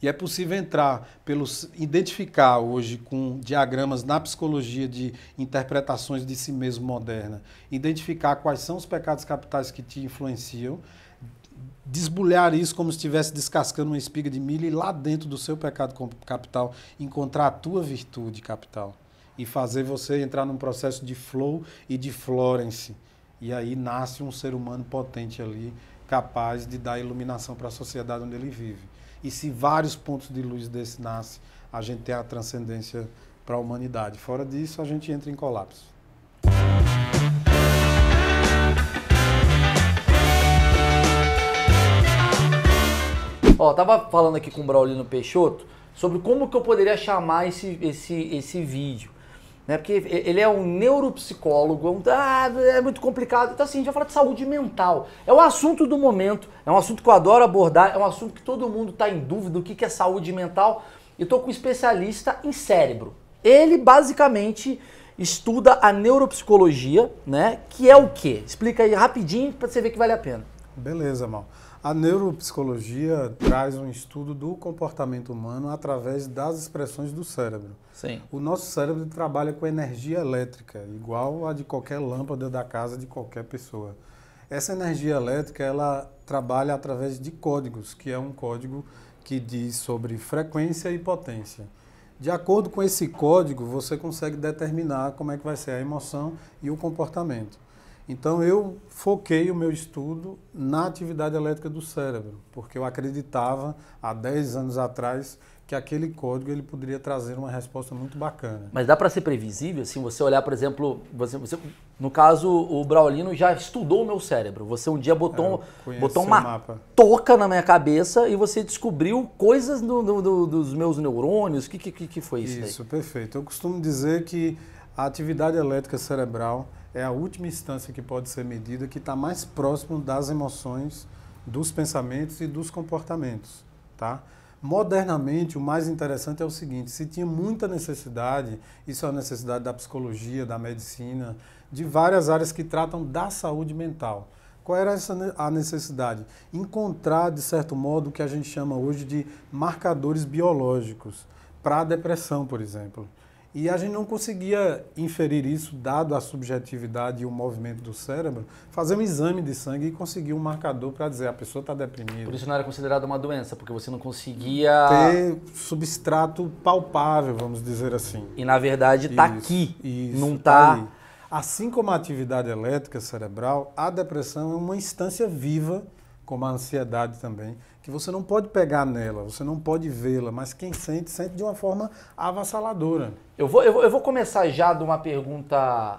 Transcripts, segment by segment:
E é possível entrar, pelos, identificar hoje com diagramas na psicologia de interpretações de si mesmo moderna, identificar quais são os pecados capitais que te influenciam, desbulhar isso como se estivesse descascando uma espiga de milho e lá dentro do seu pecado capital encontrar a tua virtude capital e fazer você entrar num processo de flow e de Florence. E aí nasce um ser humano potente ali, capaz de dar iluminação para a sociedade onde ele vive. E se vários pontos de luz desse nasce, a gente tem a transcendência para a humanidade. Fora disso, a gente entra em colapso. Ó, tava falando aqui com o Braulino Peixoto sobre como que eu poderia chamar esse, esse, esse vídeo. Né? Porque ele é um neuropsicólogo, é, um, ah, é muito complicado. Então, assim, a gente vai falar de saúde mental. É o assunto do momento, é um assunto que eu adoro abordar, é um assunto que todo mundo está em dúvida: o que, que é saúde mental. E estou com um especialista em cérebro. Ele basicamente estuda a neuropsicologia, né? Que é o quê? Explica aí rapidinho para você ver que vale a pena. Beleza, mal. A neuropsicologia traz um estudo do comportamento humano através das expressões do cérebro. Sim. O nosso cérebro trabalha com energia elétrica, igual a de qualquer lâmpada da casa de qualquer pessoa. Essa energia elétrica, ela trabalha através de códigos, que é um código que diz sobre frequência e potência. De acordo com esse código, você consegue determinar como é que vai ser a emoção e o comportamento. Então eu foquei o meu estudo na atividade elétrica do cérebro, porque eu acreditava há 10 anos atrás que aquele código ele poderia trazer uma resposta muito bacana. Mas dá para ser previsível, assim, você olhar, por exemplo, você, você, no caso o Braulino já estudou o meu cérebro. Você um dia botou, é, botou uma mapa. toca na minha cabeça e você descobriu coisas do, do, do, dos meus neurônios. O que, que, que foi isso? Isso, perfeito. Eu costumo dizer que a atividade elétrica cerebral é a última instância que pode ser medida, que está mais próximo das emoções, dos pensamentos e dos comportamentos. Tá? Modernamente, o mais interessante é o seguinte: se tinha muita necessidade, isso é a necessidade da psicologia, da medicina, de várias áreas que tratam da saúde mental. Qual era essa a necessidade? Encontrar, de certo modo, o que a gente chama hoje de marcadores biológicos para a depressão, por exemplo. E a gente não conseguia inferir isso, dado a subjetividade e o movimento do cérebro, fazer um exame de sangue e conseguir um marcador para dizer a pessoa está deprimida. Por isso não era considerada uma doença, porque você não conseguia. ter substrato palpável, vamos dizer assim. E na verdade está aqui, isso, não está. Tá assim como a atividade elétrica cerebral, a depressão é uma instância viva como a ansiedade também, que você não pode pegar nela, você não pode vê-la, mas quem sente, sente de uma forma avassaladora. Eu vou, eu vou, eu vou começar já de uma pergunta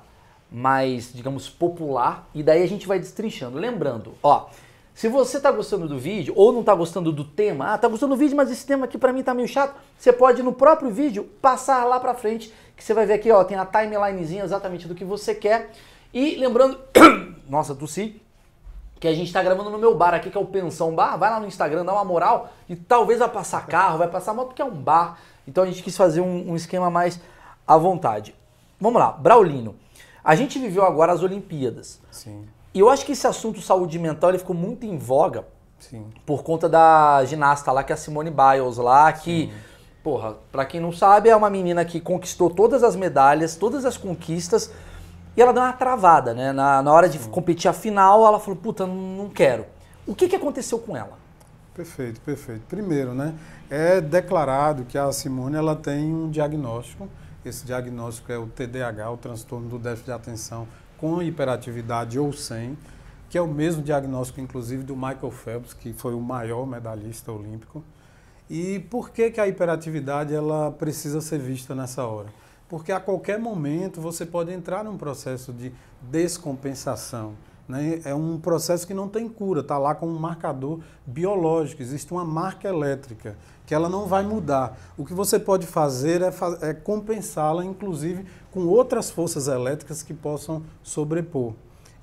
mais, digamos, popular, e daí a gente vai destrinchando. Lembrando, ó, se você está gostando do vídeo ou não está gostando do tema, ah, tá gostando do vídeo, mas esse tema aqui para mim tá meio chato, você pode no próprio vídeo passar lá para frente, que você vai ver aqui, ó, tem a timelinezinha exatamente do que você quer. E lembrando, nossa, tossi, que a gente está gravando no meu bar aqui, que é o Pensão Bar. Vai lá no Instagram, dá uma moral e talvez vai passar carro, vai passar moto, porque é um bar. Então a gente quis fazer um, um esquema mais à vontade. Vamos lá, Braulino. A gente viveu agora as Olimpíadas. Sim. E eu acho que esse assunto saúde mental ele ficou muito em voga Sim. por conta da ginasta lá, que é a Simone Biles lá, que, Sim. porra, pra quem não sabe, é uma menina que conquistou todas as medalhas, todas as conquistas e ela deu uma travada, né? Na, na hora de hum. competir a final, ela falou, puta, não quero. O que, que aconteceu com ela? Perfeito, perfeito. Primeiro, né? É declarado que a Simone ela tem um diagnóstico. Esse diagnóstico é o TDAH, o transtorno do déficit de atenção com hiperatividade ou sem, que é o mesmo diagnóstico, inclusive, do Michael Phelps, que foi o maior medalhista olímpico. E por que, que a hiperatividade ela precisa ser vista nessa hora? porque a qualquer momento você pode entrar num processo de descompensação. Né? É um processo que não tem cura, está lá com um marcador biológico, existe uma marca elétrica, que ela não vai mudar. O que você pode fazer é, é compensá-la, inclusive, com outras forças elétricas que possam sobrepor.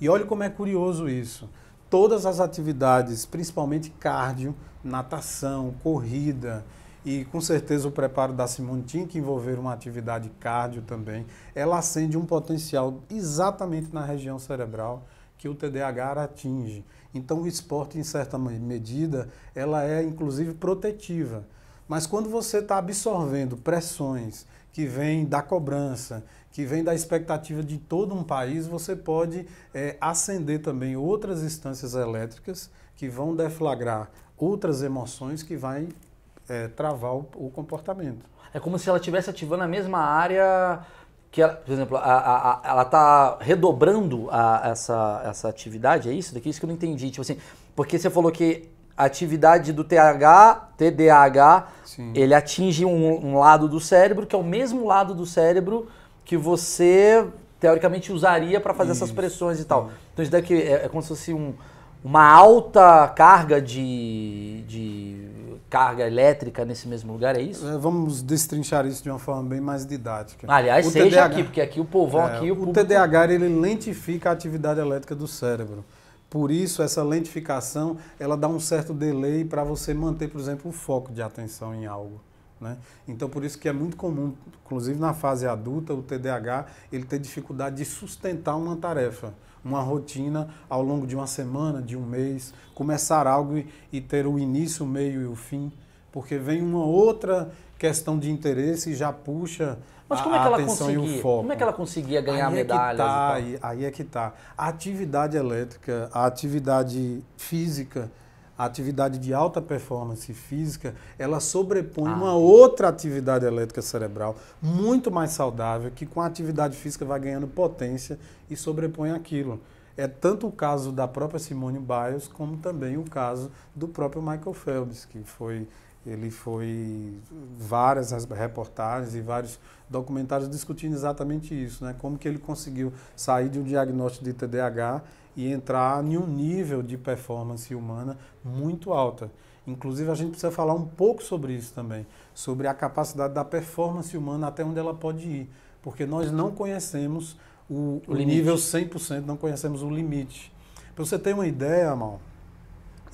E olha como é curioso isso. Todas as atividades, principalmente cardio, natação, corrida, e com certeza o preparo da Simone tinha que envolver uma atividade cardio também. Ela acende um potencial exatamente na região cerebral que o TDAH atinge. Então o esporte, em certa medida, ela é inclusive protetiva. Mas quando você está absorvendo pressões que vêm da cobrança, que vem da expectativa de todo um país, você pode é, acender também outras instâncias elétricas que vão deflagrar outras emoções que vai é, travar o, o, comportamento. É como se ela estivesse ativando a mesma área que, ela, por exemplo, a, a, a, ela está redobrando essa, essa atividade, é isso? Daqui é isso que eu não entendi. Tipo assim, porque você falou que a atividade do TH, TDAH, Sim. ele atinge um, um, lado do cérebro que é o mesmo lado do cérebro que você teoricamente usaria para fazer isso. essas pressões e tal. Então isso daqui é, é como se fosse um uma alta carga de, de carga elétrica nesse mesmo lugar, é isso? É, vamos destrinchar isso de uma forma bem mais didática. Aliás, o seja TDAH, aqui, porque aqui o povão é, aqui... O, o público... TDAH, ele lentifica a atividade elétrica do cérebro. Por isso, essa lentificação, ela dá um certo delay para você manter, por exemplo, o foco de atenção em algo. Né? Então, por isso que é muito comum, inclusive na fase adulta, o TDAH, ele ter dificuldade de sustentar uma tarefa uma rotina ao longo de uma semana, de um mês, começar algo e ter o início, o meio e o fim, porque vem uma outra questão de interesse e já puxa Mas como a, é que ela atenção conseguia? e o foco. Como é que ela conseguia ganhar aí é medalhas? tá, aí, aí é que está, A atividade elétrica, a atividade física a atividade de alta performance física, ela sobrepõe ah. uma outra atividade elétrica cerebral muito mais saudável, que com a atividade física vai ganhando potência e sobrepõe aquilo. É tanto o caso da própria Simone Biles, como também o caso do próprio Michael Phelps, que foi ele foi várias reportagens e vários documentários discutindo exatamente isso, né? Como que ele conseguiu sair de um diagnóstico de TDAH e entrar em um nível de performance humana muito alta. Inclusive, a gente precisa falar um pouco sobre isso também, sobre a capacidade da performance humana até onde ela pode ir, porque nós não conhecemos o, o, o nível 100%, não conhecemos o limite. Para você ter uma ideia, Mal,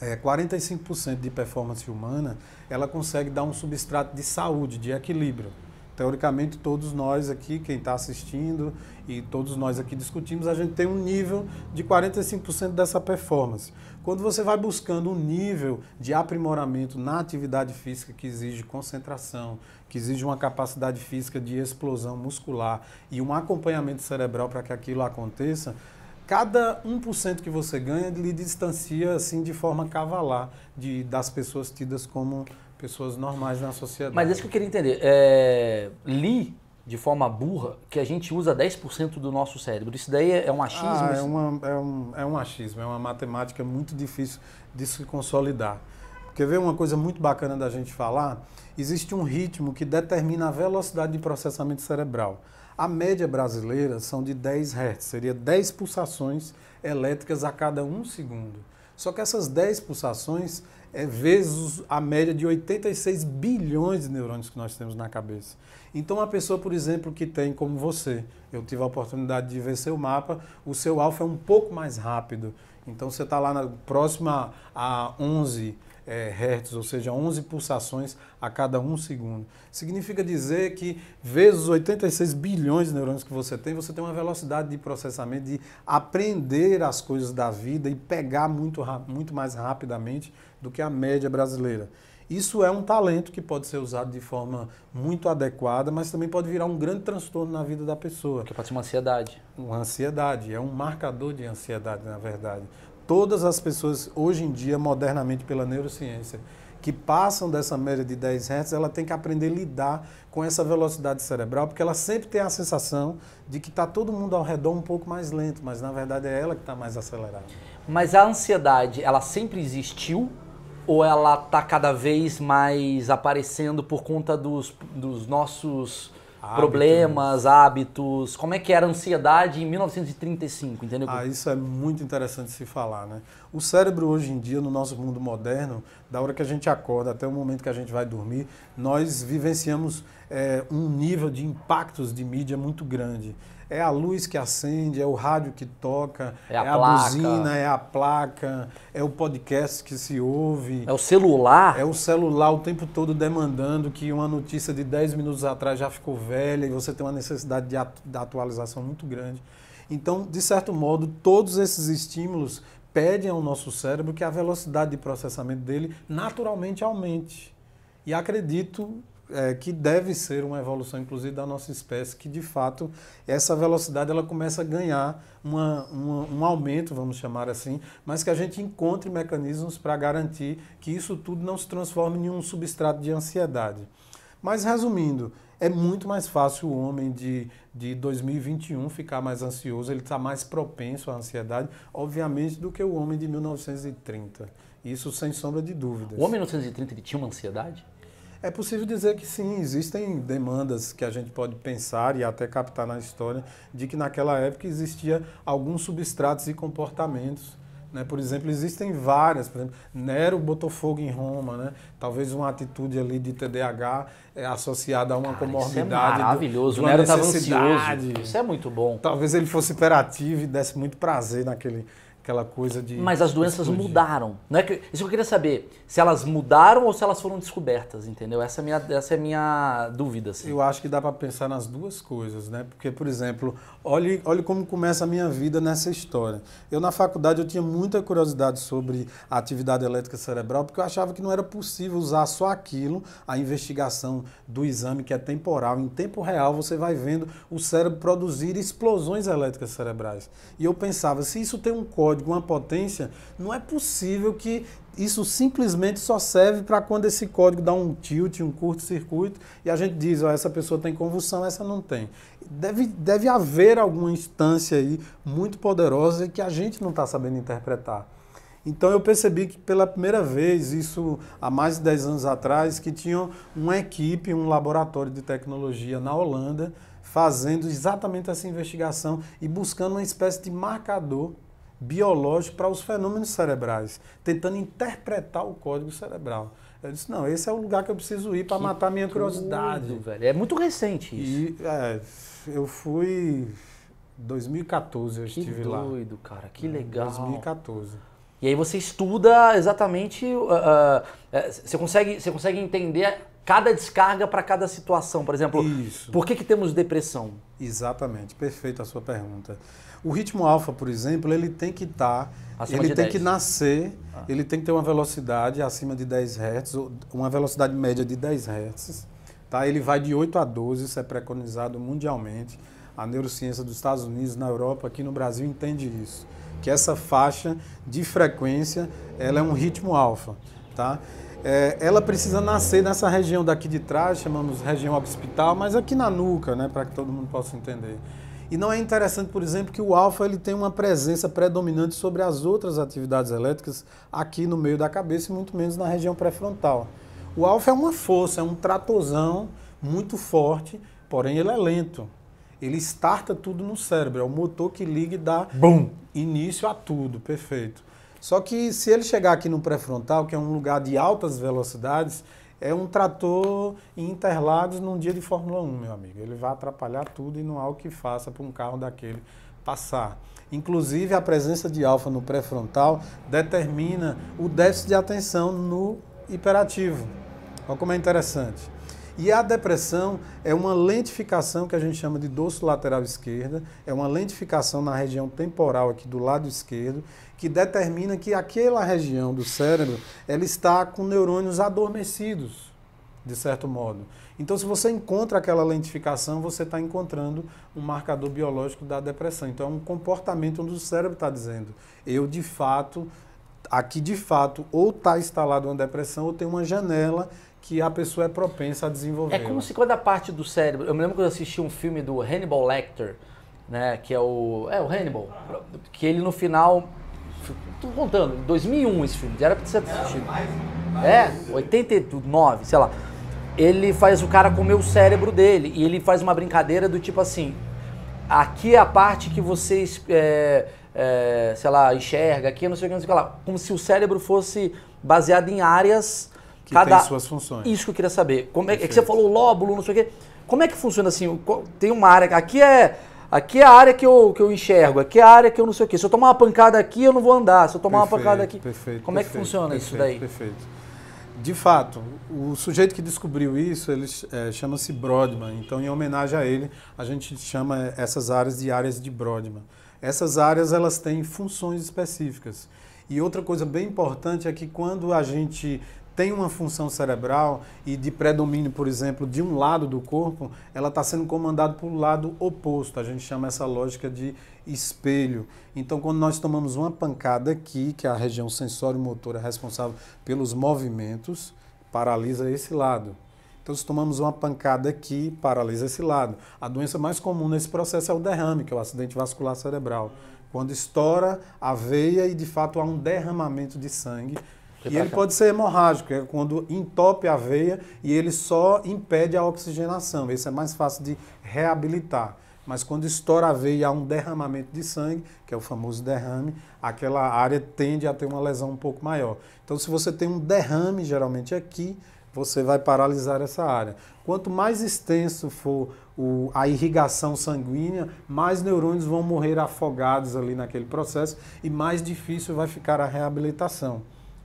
é, 45% de performance humana, ela consegue dar um substrato de saúde, de equilíbrio. Teoricamente, todos nós aqui, quem está assistindo e todos nós aqui discutimos, a gente tem um nível de 45% dessa performance. Quando você vai buscando um nível de aprimoramento na atividade física que exige concentração, que exige uma capacidade física de explosão muscular e um acompanhamento cerebral para que aquilo aconteça, cada 1% que você ganha lhe distancia assim de forma cavalar de, das pessoas tidas como Pessoas normais na sociedade. Mas isso que eu queria entender. É, li de forma burra que a gente usa 10% do nosso cérebro. Isso daí é um achismo? Ah, é, uma, é, um, é um achismo, é uma matemática muito difícil de se consolidar. Quer ver uma coisa muito bacana da gente falar? Existe um ritmo que determina a velocidade de processamento cerebral. A média brasileira são de 10 Hz, seria 10 pulsações elétricas a cada um segundo. Só que essas 10 pulsações é vezes a média de 86 bilhões de neurônios que nós temos na cabeça. Então, uma pessoa, por exemplo, que tem como você, eu tive a oportunidade de ver seu mapa, o seu alfa é um pouco mais rápido. Então, você está lá na, próxima a 11 é, hertz, ou seja, 11 pulsações a cada um segundo. Significa dizer que, vezes 86 bilhões de neurônios que você tem, você tem uma velocidade de processamento, de aprender as coisas da vida e pegar muito, muito mais rapidamente do que a média brasileira. Isso é um talento que pode ser usado de forma muito adequada, mas também pode virar um grande transtorno na vida da pessoa. Que pode ser uma ansiedade. Uma ansiedade, é um marcador de ansiedade, na verdade todas as pessoas, hoje em dia, modernamente pela neurociência, que passam dessa média de 10 Hz, ela tem que aprender a lidar com essa velocidade cerebral, porque ela sempre tem a sensação de que está todo mundo ao redor um pouco mais lento, mas na verdade é ela que está mais acelerada. Mas a ansiedade, ela sempre existiu ou ela está cada vez mais aparecendo por conta dos, dos nossos hábitos. problemas, hábitos, como é que era a ansiedade em 1935, entendeu? Ah, isso é muito interessante se falar, né? O cérebro hoje em dia, no nosso mundo moderno, da hora que a gente acorda até o momento que a gente vai dormir, nós vivenciamos é, um nível de impactos de mídia muito grande é a luz que acende, é o rádio que toca, é a, é a buzina, é a placa, é o podcast que se ouve. É o celular? É o celular o tempo todo demandando que uma notícia de 10 minutos atrás já ficou velha e você tem uma necessidade de, atu de atualização muito grande. Então, de certo modo, todos esses estímulos pedem ao nosso cérebro que a velocidade de processamento dele naturalmente aumente. E acredito é, que deve ser uma evolução, inclusive, da nossa espécie, que de fato essa velocidade ela começa a ganhar uma, uma, um aumento, vamos chamar assim, mas que a gente encontre mecanismos para garantir que isso tudo não se transforme em um substrato de ansiedade. Mas resumindo, é muito mais fácil o homem de, de 2021 ficar mais ansioso, ele está mais propenso à ansiedade, obviamente, do que o homem de 1930. Isso sem sombra de dúvidas. O homem de 1930 ele tinha uma ansiedade? É possível dizer que sim, existem demandas que a gente pode pensar e até captar na história de que naquela época existia alguns substratos e comportamentos né? Por exemplo, existem várias. Por exemplo, Nero botou fogo em Roma. Né? Talvez uma atitude ali de TDAH é eh, associada a uma Cara, comorbidade. Isso é maravilhoso. Do, Nero estava ansioso. Isso é muito bom. Talvez ele fosse hiperativo e desse muito prazer naquele aquela coisa de. Mas as doenças explodir. mudaram. Não é que, isso que eu queria saber. Se elas mudaram ou se elas foram descobertas, entendeu? Essa é a minha, essa é minha dúvida. Assim. Eu acho que dá para pensar nas duas coisas, né? Porque, por exemplo, olhe, olhe como começa a minha vida nessa história. Eu, na faculdade, eu tinha muita curiosidade sobre a atividade elétrica cerebral, porque eu achava que não era possível usar só aquilo, a investigação do exame que é temporal. Em tempo real, você vai vendo o cérebro produzir explosões elétricas cerebrais. E eu pensava, se isso tem um código, código, uma potência, não é possível que isso simplesmente só serve para quando esse código dá um tilt, um curto-circuito, e a gente diz, ó, essa pessoa tem convulsão, essa não tem. Deve, deve haver alguma instância aí muito poderosa que a gente não está sabendo interpretar. Então eu percebi que pela primeira vez, isso há mais de 10 anos atrás, que tinham uma equipe, um laboratório de tecnologia na Holanda, fazendo exatamente essa investigação e buscando uma espécie de marcador biológico para os fenômenos cerebrais, tentando interpretar o código cerebral. Eu disse, não, esse é o lugar que eu preciso ir para matar minha tudo, curiosidade. Velho. É muito recente isso. E, é, eu fui 2014 eu que estive doido, lá. Que doido, cara, que é, legal. 2014. E aí você estuda exatamente, uh, uh, é, você, consegue, você consegue entender cada descarga para cada situação, por exemplo. Isso. Por que, que temos depressão? Exatamente, perfeita a sua pergunta. O ritmo alfa, por exemplo, ele tem que estar, tá, ele tem 10. que nascer, ah. ele tem que ter uma velocidade acima de 10 Hz, uma velocidade média de 10 Hz. Tá? Ele vai de 8 a 12, isso é preconizado mundialmente. A neurociência dos Estados Unidos, na Europa, aqui no Brasil, entende isso. Que essa faixa de frequência, ela é um ritmo alfa. Tá? É, ela precisa nascer nessa região daqui de trás, chamamos região occipital, mas aqui na nuca, né, para que todo mundo possa entender. E não é interessante, por exemplo, que o alfa ele tem uma presença predominante sobre as outras atividades elétricas aqui no meio da cabeça e muito menos na região pré-frontal. O alfa é uma força, é um tratozão muito forte, porém ele é lento. Ele starta tudo no cérebro, é o motor que liga e dá Bum. início a tudo, perfeito. Só que se ele chegar aqui no pré-frontal, que é um lugar de altas velocidades, é um trator em Interlagos num dia de Fórmula 1, meu amigo. Ele vai atrapalhar tudo e não há o que faça para um carro daquele passar. Inclusive, a presença de alfa no pré-frontal determina o déficit de atenção no hiperativo. Olha como é interessante. E a depressão é uma lentificação que a gente chama de dorso lateral esquerda, é uma lentificação na região temporal aqui do lado esquerdo, que determina que aquela região do cérebro ela está com neurônios adormecidos, de certo modo. Então, se você encontra aquela lentificação, você está encontrando um marcador biológico da depressão. Então, é um comportamento onde o cérebro está dizendo: eu de fato aqui de fato ou está instalada uma depressão ou tem uma janela que a pessoa é propensa a desenvolver. É como se quando a parte do cérebro. Eu me lembro que eu assisti um filme do Hannibal Lecter, né, que é o é o Hannibal, que ele no final tô contando, 2001 esse filme, já era pra ser assistido. É, 89, sei lá. Ele faz o cara comer o cérebro dele e ele faz uma brincadeira do tipo assim: aqui é a parte que vocês, é, é, sei lá, enxerga, aqui é não sei o que, não sei o que lá. Como se o cérebro fosse baseado em áreas que cada... tem suas funções. Isso que eu queria saber. Como é, é que você falou lóbulo, não sei o quê. Como é que funciona assim? Tem uma área. Aqui é. Aqui é a área que eu, que eu enxergo, aqui é a área que eu não sei o quê. Se eu tomar uma pancada aqui, eu não vou andar. Se eu tomar perfeito, uma pancada aqui. Perfeito, como é que perfeito, funciona isso daí? Perfeito. De fato, o sujeito que descobriu isso, ele é, chama-se Brodman. Então, em homenagem a ele, a gente chama é, essas áreas de áreas de Brodman. Essas áreas elas têm funções específicas. E outra coisa bem importante é que quando a gente tem uma função cerebral e de predomínio, por exemplo, de um lado do corpo, ela está sendo comandada pelo lado oposto. A gente chama essa lógica de espelho. Então, quando nós tomamos uma pancada aqui, que é a região sensório-motora responsável pelos movimentos, paralisa esse lado. Então, se tomamos uma pancada aqui, paralisa esse lado. A doença mais comum nesse processo é o derrame, que é o acidente vascular cerebral. Quando estoura a veia e, de fato, há um derramamento de sangue e ele pode ser hemorrágico, é quando entope a veia e ele só impede a oxigenação. Esse é mais fácil de reabilitar. Mas quando estoura a veia e há um derramamento de sangue, que é o famoso derrame, aquela área tende a ter uma lesão um pouco maior. Então, se você tem um derrame, geralmente aqui, você vai paralisar essa área. Quanto mais extenso for o, a irrigação sanguínea, mais neurônios vão morrer afogados ali naquele processo e mais difícil vai ficar a reabilitação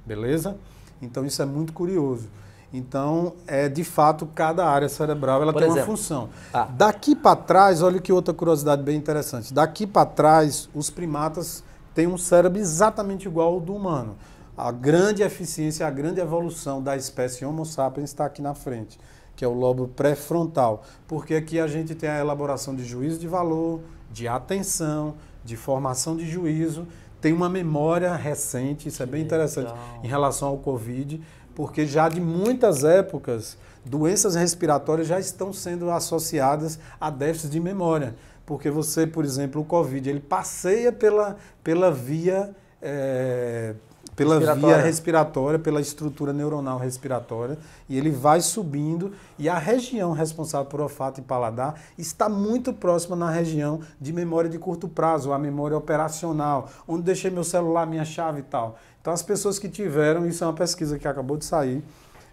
beleza? Então isso é muito curioso. Então, é de fato, cada área cerebral ela Por tem exemplo, uma função. Ah. Daqui para trás, olha que outra curiosidade bem interessante. Daqui para trás, os primatas têm um cérebro exatamente igual ao do humano. A grande eficiência, a grande evolução da espécie Homo sapiens está aqui na frente, que é o lobo pré-frontal. Porque aqui a gente tem a elaboração de juízo de valor, de atenção, de formação de juízo tem uma memória recente, isso é bem interessante, Legal. em relação ao Covid, porque já de muitas épocas, doenças respiratórias já estão sendo associadas a déficits de memória. Porque você, por exemplo, o Covid, ele passeia pela, pela via. É, pela via respiratória, pela estrutura neuronal respiratória, e ele vai subindo e a região responsável por olfato e paladar está muito próxima na região de memória de curto prazo, a memória operacional, onde deixei meu celular, minha chave e tal. Então as pessoas que tiveram, isso é uma pesquisa que acabou de sair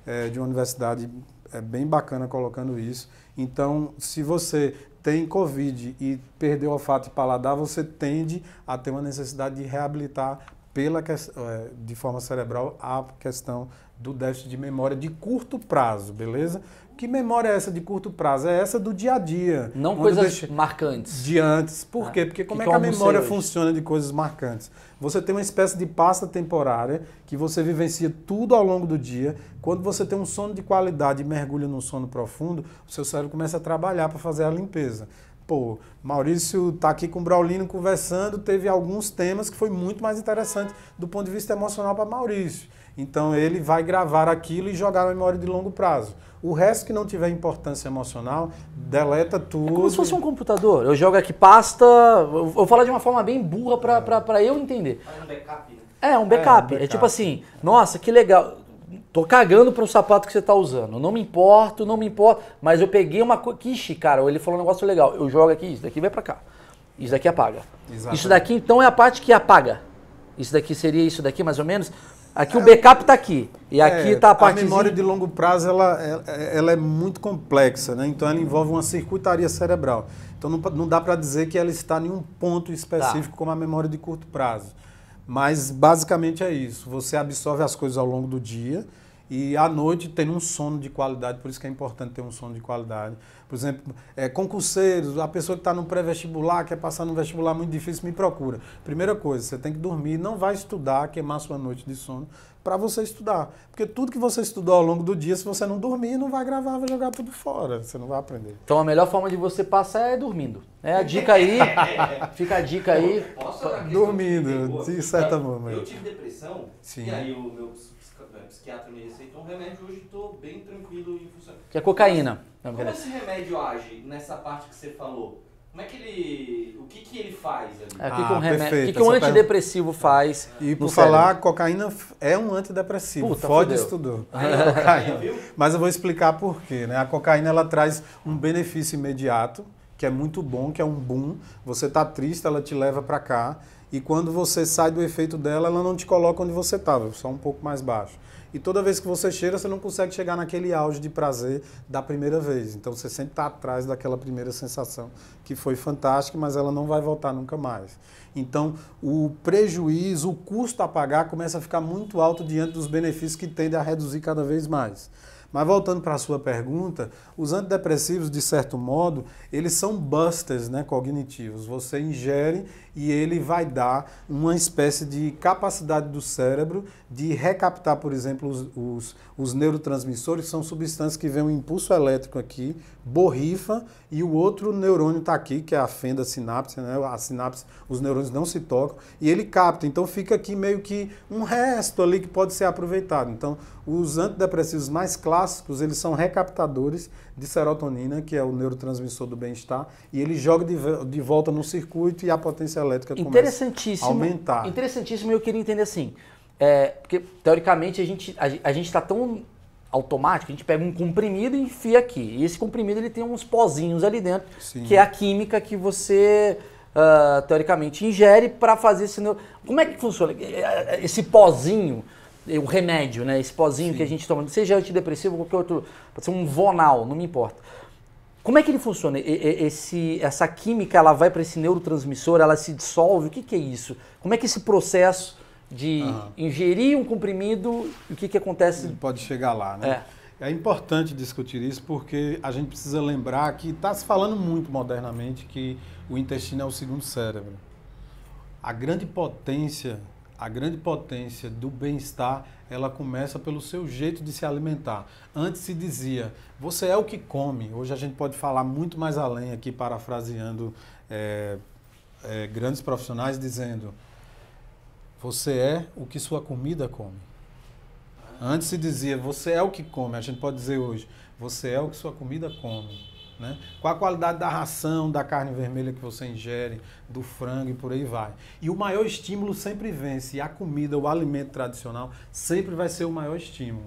é, de uma universidade é bem bacana colocando isso. Então, se você tem Covid e perdeu olfato e paladar, você tende a ter uma necessidade de reabilitar pela eh, de forma cerebral a questão do déficit de memória de curto prazo, beleza? Que memória é essa de curto prazo? É essa do dia a dia. Não coisas marcantes. De antes. Por ah, quê? Porque como que é que a memória funciona de coisas marcantes? Você tem uma espécie de pasta temporária que você vivencia tudo ao longo do dia. Quando você tem um sono de qualidade e mergulha num sono profundo, o seu cérebro começa a trabalhar para fazer a limpeza. Pô, Maurício tá aqui com o Braulino conversando, teve alguns temas que foi muito mais interessante do ponto de vista emocional para Maurício. Então ele vai gravar aquilo e jogar na memória de longo prazo. O resto que não tiver importância emocional, deleta tudo. É como se fosse um computador. Eu jogo aqui pasta, eu vou falar de uma forma bem burra para eu entender. Né? É um backup. É, um backup. É, um backup. é tipo assim, nossa, que legal Tô cagando pro sapato que você tá usando. Não me importo, não me importo. Mas eu peguei uma coisa. Quixe, cara, ele falou um negócio legal. Eu jogo aqui, isso daqui vai para cá. Isso daqui apaga. Exatamente. Isso daqui então é a parte que apaga. Isso daqui seria isso daqui, mais ou menos. Aqui é, o backup está aqui. E é, aqui está a parte. A memória de longo prazo ela, é, ela, é muito complexa, né? Então ela envolve uma circuitaria cerebral. Então não, não dá para dizer que ela está em um ponto específico tá. como a memória de curto prazo. Mas basicamente é isso. Você absorve as coisas ao longo do dia e à noite tem um sono de qualidade, por isso que é importante ter um sono de qualidade. Por exemplo, é, concurseiros, a pessoa que está no pré-vestibular, quer passar no vestibular muito difícil, me procura. Primeira coisa, você tem que dormir, não vai estudar, queimar sua noite de sono para você estudar. Porque tudo que você estudou ao longo do dia, se você não dormir, não vai gravar, vai jogar tudo fora, você não vai aprender. Então a melhor forma de você passar é dormindo. É a dica aí, fica a dica aí. Posso, dormindo, de certa forma. Eu é. tive depressão, Sim. e aí o meu é, psiquiatra me receitou um remédio, hoje estou bem tranquilo e funcionando. Que é cocaína. Como esse remédio age nessa parte que você falou? Como é que ele. O que, que ele faz ali? É, que, ah, que um, remédio, o que, que um antidepressivo pergunta. faz? E por falar, cérebro? cocaína é um antidepressivo. Puta, Fode estudou. É, é, Mas eu vou explicar por quê. Né? A cocaína ela traz um benefício imediato, que é muito bom, que é um boom. Você está triste, ela te leva para cá. E quando você sai do efeito dela, ela não te coloca onde você estava, só um pouco mais baixo. E toda vez que você cheira, você não consegue chegar naquele auge de prazer da primeira vez. Então você sempre está atrás daquela primeira sensação que foi fantástica, mas ela não vai voltar nunca mais. Então o prejuízo, o custo a pagar começa a ficar muito alto diante dos benefícios que tende a reduzir cada vez mais. Mas voltando para a sua pergunta, os antidepressivos, de certo modo, eles são busters né, cognitivos. Você ingere e ele vai dar uma espécie de capacidade do cérebro de recaptar, por exemplo, os, os, os neurotransmissores, que são substâncias que vêm um impulso elétrico aqui, borrifa, e o outro neurônio está aqui, que é a fenda sinapse, né? a sinapse, os neurônios não se tocam, e ele capta. Então fica aqui meio que um resto ali que pode ser aproveitado. Então, os antidepressivos mais clássicos, eles são recaptadores de serotonina, que é o neurotransmissor do bem-estar, e ele joga de, de, volta no circuito e a potência elétrica começa a aumentar. Interessantíssimo, eu queria entender assim, é, porque teoricamente a gente a, a gente está tão automático, a gente pega um comprimido e enfia aqui. E esse comprimido ele tem uns pozinhos ali dentro, Sim. que é a química que você uh, teoricamente ingere para fazer esse. Como é que funciona? É, é, esse pozinho um remédio, né? Esse pozinho Sim. que a gente toma, seja antidepressivo ou qualquer outro, pode ser um vonal, não me importa. Como é que ele funciona? Esse, essa química ela vai para esse neurotransmissor, ela se dissolve? O que, que, é isso? Como é que esse processo de ah. ingerir um comprimido, o que, que acontece? Ele pode chegar lá, né? É. é importante discutir isso porque a gente precisa lembrar que está se falando muito modernamente que o intestino é o segundo cérebro. A grande potência a grande potência do bem-estar, ela começa pelo seu jeito de se alimentar. Antes se dizia, você é o que come. Hoje a gente pode falar muito mais além aqui, parafraseando é, é, grandes profissionais, dizendo, você é o que sua comida come. Antes se dizia, você é o que come. A gente pode dizer hoje, você é o que sua comida come. Né? Qual a qualidade da ração, da carne vermelha que você ingere, do frango e por aí vai. E o maior estímulo sempre vence. E a comida, o alimento tradicional, sempre vai ser o maior estímulo.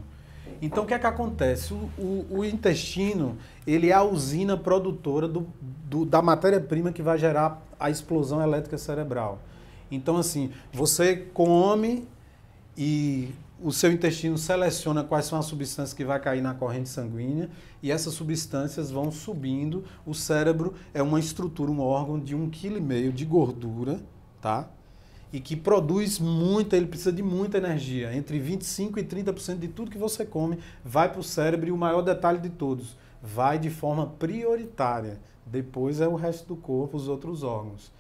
Então, o que é que acontece? O, o, o intestino, ele é a usina produtora do, do, da matéria-prima que vai gerar a explosão elétrica cerebral. Então, assim, você come e o seu intestino seleciona quais são as substâncias que vai cair na corrente sanguínea e essas substâncias vão subindo. O cérebro é uma estrutura, um órgão de um quilo e meio de gordura, tá? E que produz muita, ele precisa de muita energia. Entre 25 e 30% de tudo que você come vai para o cérebro e o maior detalhe de todos, vai de forma prioritária. Depois é o resto do corpo, os outros órgãos.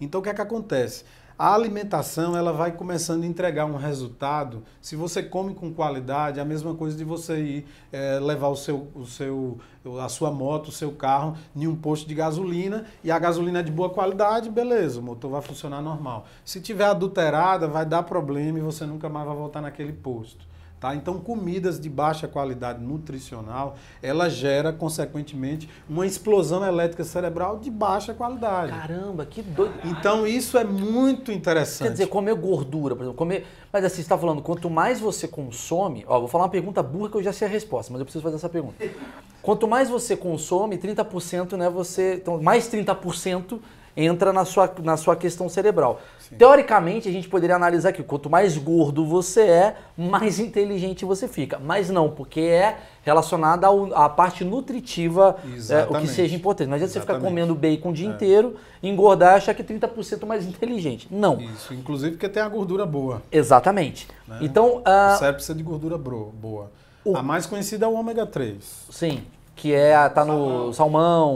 Então o que é que acontece? A alimentação ela vai começando a entregar um resultado. Se você come com qualidade, é a mesma coisa de você ir é, levar o seu, o seu, a sua moto, o seu carro em um posto de gasolina e a gasolina é de boa qualidade, beleza, o motor vai funcionar normal. Se tiver adulterada, vai dar problema e você nunca mais vai voltar naquele posto. Tá? Então, comidas de baixa qualidade nutricional, ela gera, consequentemente, uma explosão elétrica cerebral de baixa qualidade. Caramba, que doido. Então, isso é muito interessante. Quer dizer, comer gordura, por exemplo, comer... Mas assim, você está falando, quanto mais você consome... Ó, vou falar uma pergunta burra que eu já sei a resposta, mas eu preciso fazer essa pergunta. Quanto mais você consome, 30%, né, você... Então, mais 30% entra na sua, na sua questão cerebral. Sim. Teoricamente, a gente poderia analisar que quanto mais gordo você é, mais inteligente você fica. Mas não, porque é relacionada à parte nutritiva, é, o que seja importante. Não adianta você ficar comendo bacon o dia é. inteiro, engordar e achar que é 30% mais inteligente. Não. Isso, inclusive porque tem a gordura boa. Exatamente. Né? Então, a... Ah, o cérebro precisa de gordura boa. O... A mais conhecida é o ômega 3. Sim, que é tá no salmão.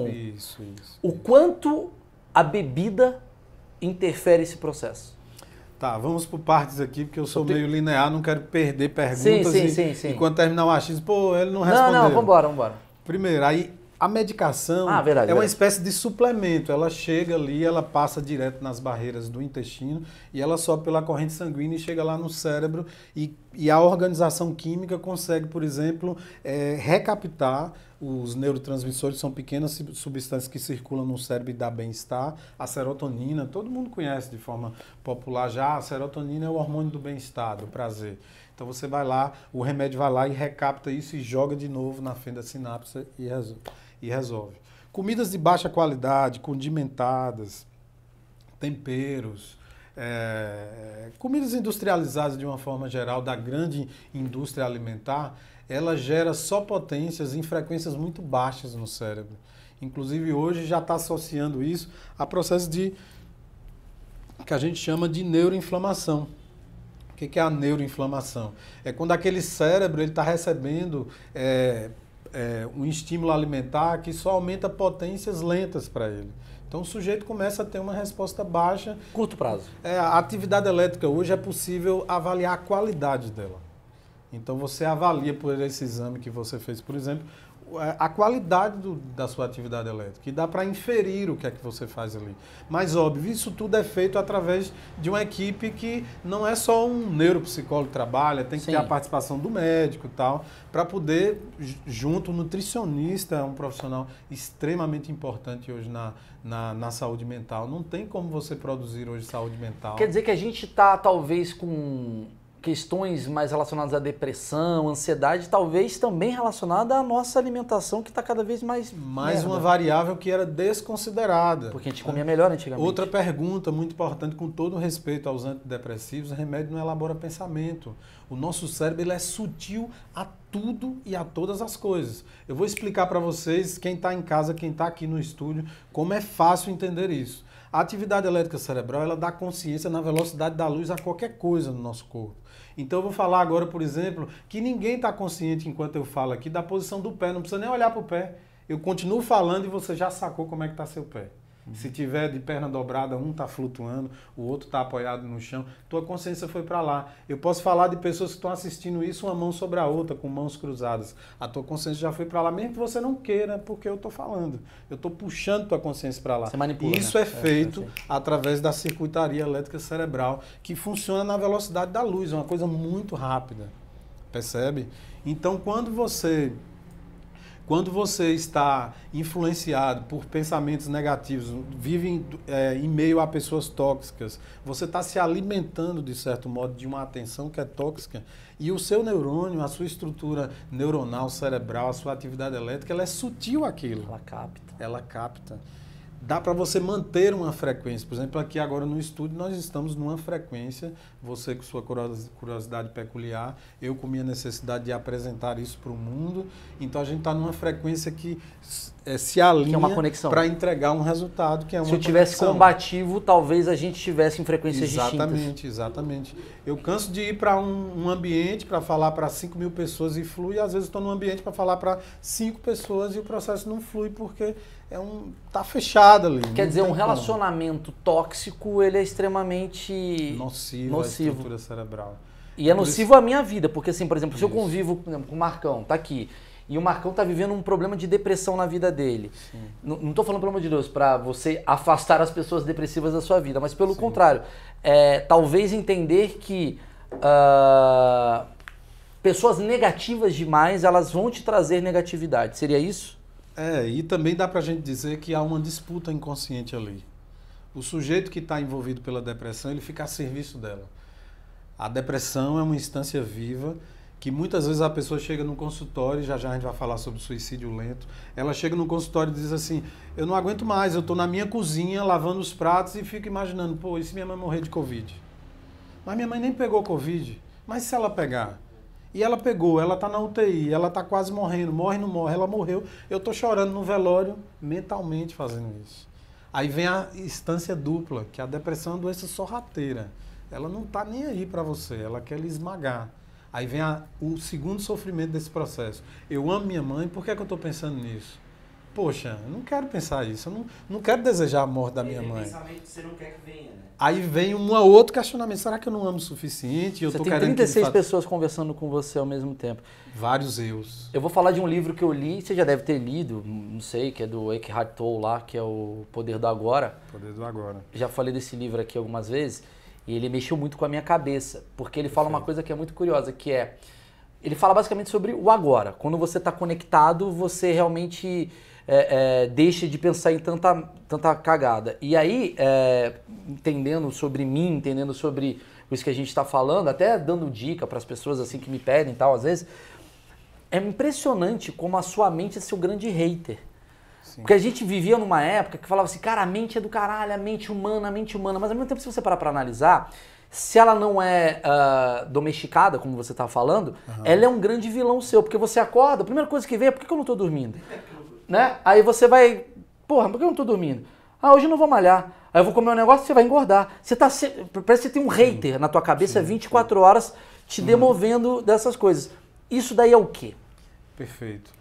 salmão. Isso, isso. O isso. quanto a bebida interfere esse processo? Tá, vamos por partes aqui, porque eu sou meio linear, não quero perder perguntas. Sim, sim, e, sim, sim. E quando terminar o achismo, pô, ele não respondeu. Não, não, vambora, vambora. Primeiro, aí a medicação ah, verdade, é uma espécie de suplemento. Ela chega ali, ela passa direto nas barreiras do intestino e ela sobe pela corrente sanguínea e chega lá no cérebro. E, e a organização química consegue, por exemplo, é, eh, recaptar os neurotransmissores são pequenas substâncias que circulam no cérebro e dá bem-estar. A serotonina, todo mundo conhece de forma popular já, a serotonina é o hormônio do bem-estar, do prazer. Então você vai lá, o remédio vai lá e recapta isso e joga de novo na fenda sinapse e resolve e resolve. Comidas de baixa qualidade, condimentadas, temperos, é, comidas industrializadas de uma forma geral, da grande indústria alimentar, ela gera só potências em frequências muito baixas no cérebro. Inclusive hoje já está associando isso a processos de que a gente chama de neuroinflamação. O que é a neuroinflamação? É quando aquele cérebro está recebendo é, é, um estímulo alimentar que só aumenta potências lentas para ele. Então o sujeito começa a ter uma resposta baixa. Curto prazo. É, a atividade elétrica hoje é possível avaliar a qualidade dela. Então você avalia por esse exame que você fez, por exemplo, é, a qualidade do, da sua atividade elétrica, que dá para inferir o que é que você faz ali. Mas óbvio, isso tudo é feito através de uma equipe que não é só um neuropsicólogo que trabalha, tem que Sim. ter a participação do médico e tal, para poder, junto, o nutricionista é um profissional extremamente importante hoje na, na, na saúde mental. Não tem como você produzir hoje saúde mental. Quer dizer que a gente está talvez com questões mais relacionadas à depressão, ansiedade, talvez também relacionada à nossa alimentação que está cada vez mais mais merda. uma variável que era desconsiderada. Porque a gente comia melhor antigamente. Outra pergunta muito importante, com todo respeito aos antidepressivos, o remédio não elabora pensamento. O nosso cérebro ele é sutil a tudo e a todas as coisas. Eu vou explicar para vocês, quem está em casa, quem está aqui no estúdio, como é fácil entender isso. A atividade elétrica cerebral ela dá consciência na velocidade da luz a qualquer coisa no nosso corpo. Então eu vou falar agora, por exemplo, que ninguém está consciente enquanto eu falo aqui da posição do pé, não precisa nem olhar para o pé. Eu continuo falando e você já sacou como é que está seu pé. Se tiver de perna dobrada, um está flutuando, o outro está apoiado no chão, tua consciência foi para lá. Eu posso falar de pessoas que estão assistindo isso, uma mão sobre a outra, com mãos cruzadas. A tua consciência já foi para lá, mesmo que você não queira, porque eu estou falando. Eu estou puxando tua consciência para lá. Você manipula, e isso né? é, é feito é, através da circuitaria elétrica cerebral, que funciona na velocidade da luz, é uma coisa muito rápida. Percebe? Então, quando você quando você está influenciado por pensamentos negativos, vive é, em meio a pessoas tóxicas, você está se alimentando, de certo modo, de uma atenção que é tóxica e o seu neurônio, a sua estrutura neuronal, cerebral, a sua atividade elétrica, ela é sutil aquilo. Ela capta. Ela capta dá para você manter uma frequência. Por exemplo, aqui agora no estúdio nós estamos numa frequência, você com sua curiosidade peculiar, eu com minha necessidade de apresentar isso para o mundo. Então a gente está numa frequência que eh, é, se alinha é para entregar um resultado que é uma Se eu tivesse conexão. combativo, talvez a gente estivesse em frequências exatamente, distintas. Exatamente, exatamente. Eu canso de ir para um, um, ambiente para falar para 5 mil pessoas e flui, às vezes estou num ambiente para falar para 5 pessoas e o processo não flui porque é um tá fechado ali. Quer dizer, um como. relacionamento tóxico ele é extremamente nocivo, nocivo. à estrutura cerebral. E é por nocivo isso... à minha vida, porque assim, por exemplo, isso. se eu convivo exemplo, com o Marcão, tá aqui, e o Marcão tá vivendo um problema de depressão na vida dele. Não, não tô falando, pelo amor de Deus, para você afastar as pessoas depressivas da sua vida, mas pelo Sim. contrário, é, talvez entender que uh, pessoas negativas demais, elas vão te trazer negatividade. Seria isso? É, e também dá para a gente dizer que há uma disputa inconsciente ali. O sujeito que está envolvido pela depressão, ele fica a serviço dela. A depressão é uma instância viva que muitas vezes a pessoa chega no consultório, já já a gente vai falar sobre suicídio lento, ela chega no consultório e diz assim, eu não aguento mais, eu estou na minha cozinha lavando os pratos e fico imaginando, pô, e se minha mãe morrer de Covid? Mas minha mãe nem pegou Covid, mas se ela pegar? E ela pegou, ela tá na UTI, ela tá quase morrendo, morre, não morre, ela morreu. Eu tô chorando no velório, mentalmente fazendo isso. Aí vem a instância dupla, que é a depressão é uma doença sorrateira. Ela não tá nem aí para você, ela quer lhe esmagar. Aí vem a, o segundo sofrimento desse processo. Eu amo minha mãe, por que, é que eu estou pensando nisso? poxa, eu não quero pensar isso, eu não, não quero desejar a morte da minha mãe. você não quer que venha, né? Aí vem um outro questionamento, será que eu não amo o suficiente? Eu você tô tem 36 que... pessoas conversando com você ao mesmo tempo. Vários eus. Eu vou falar de um livro que eu li, você já deve ter lido, não sei, que é do Eckhart Tolle lá, que é o Poder do Agora. Poder do Agora. Já falei desse livro aqui algumas vezes e ele mexeu muito com a minha cabeça, porque ele fala uma coisa que é muito curiosa, que é ele fala basicamente sobre o agora. Quando você está conectado, você realmente é, é, de pensar em tanta, tanta cagada. E aí, é, entendendo sobre mim, entendendo sobre isso que a gente está falando, até dando dica para as pessoas assim que me pedem e tal, às vezes, é impressionante como a sua mente é seu grande hater. Sim. Porque a gente vivia numa época que falava assim, cara, a mente é do caralho, a mente humana, a mente humana. Mas ao mesmo tempo, se você parar para analisar, se ela não é uh, domesticada, como você está falando, uhum. ela é um grande vilão seu. Porque você acorda, a primeira coisa que vem é por que eu não estou dormindo? né? Aí você vai, porra, por que eu não tô dormindo? Ah, hoje eu não vou malhar. Aí eu vou comer um negócio, e você vai engordar. Você tá se... parece que tem um hater na tua cabeça sim, 24 horas te uhum. demovendo dessas coisas. Isso daí é o quê? Perfeito.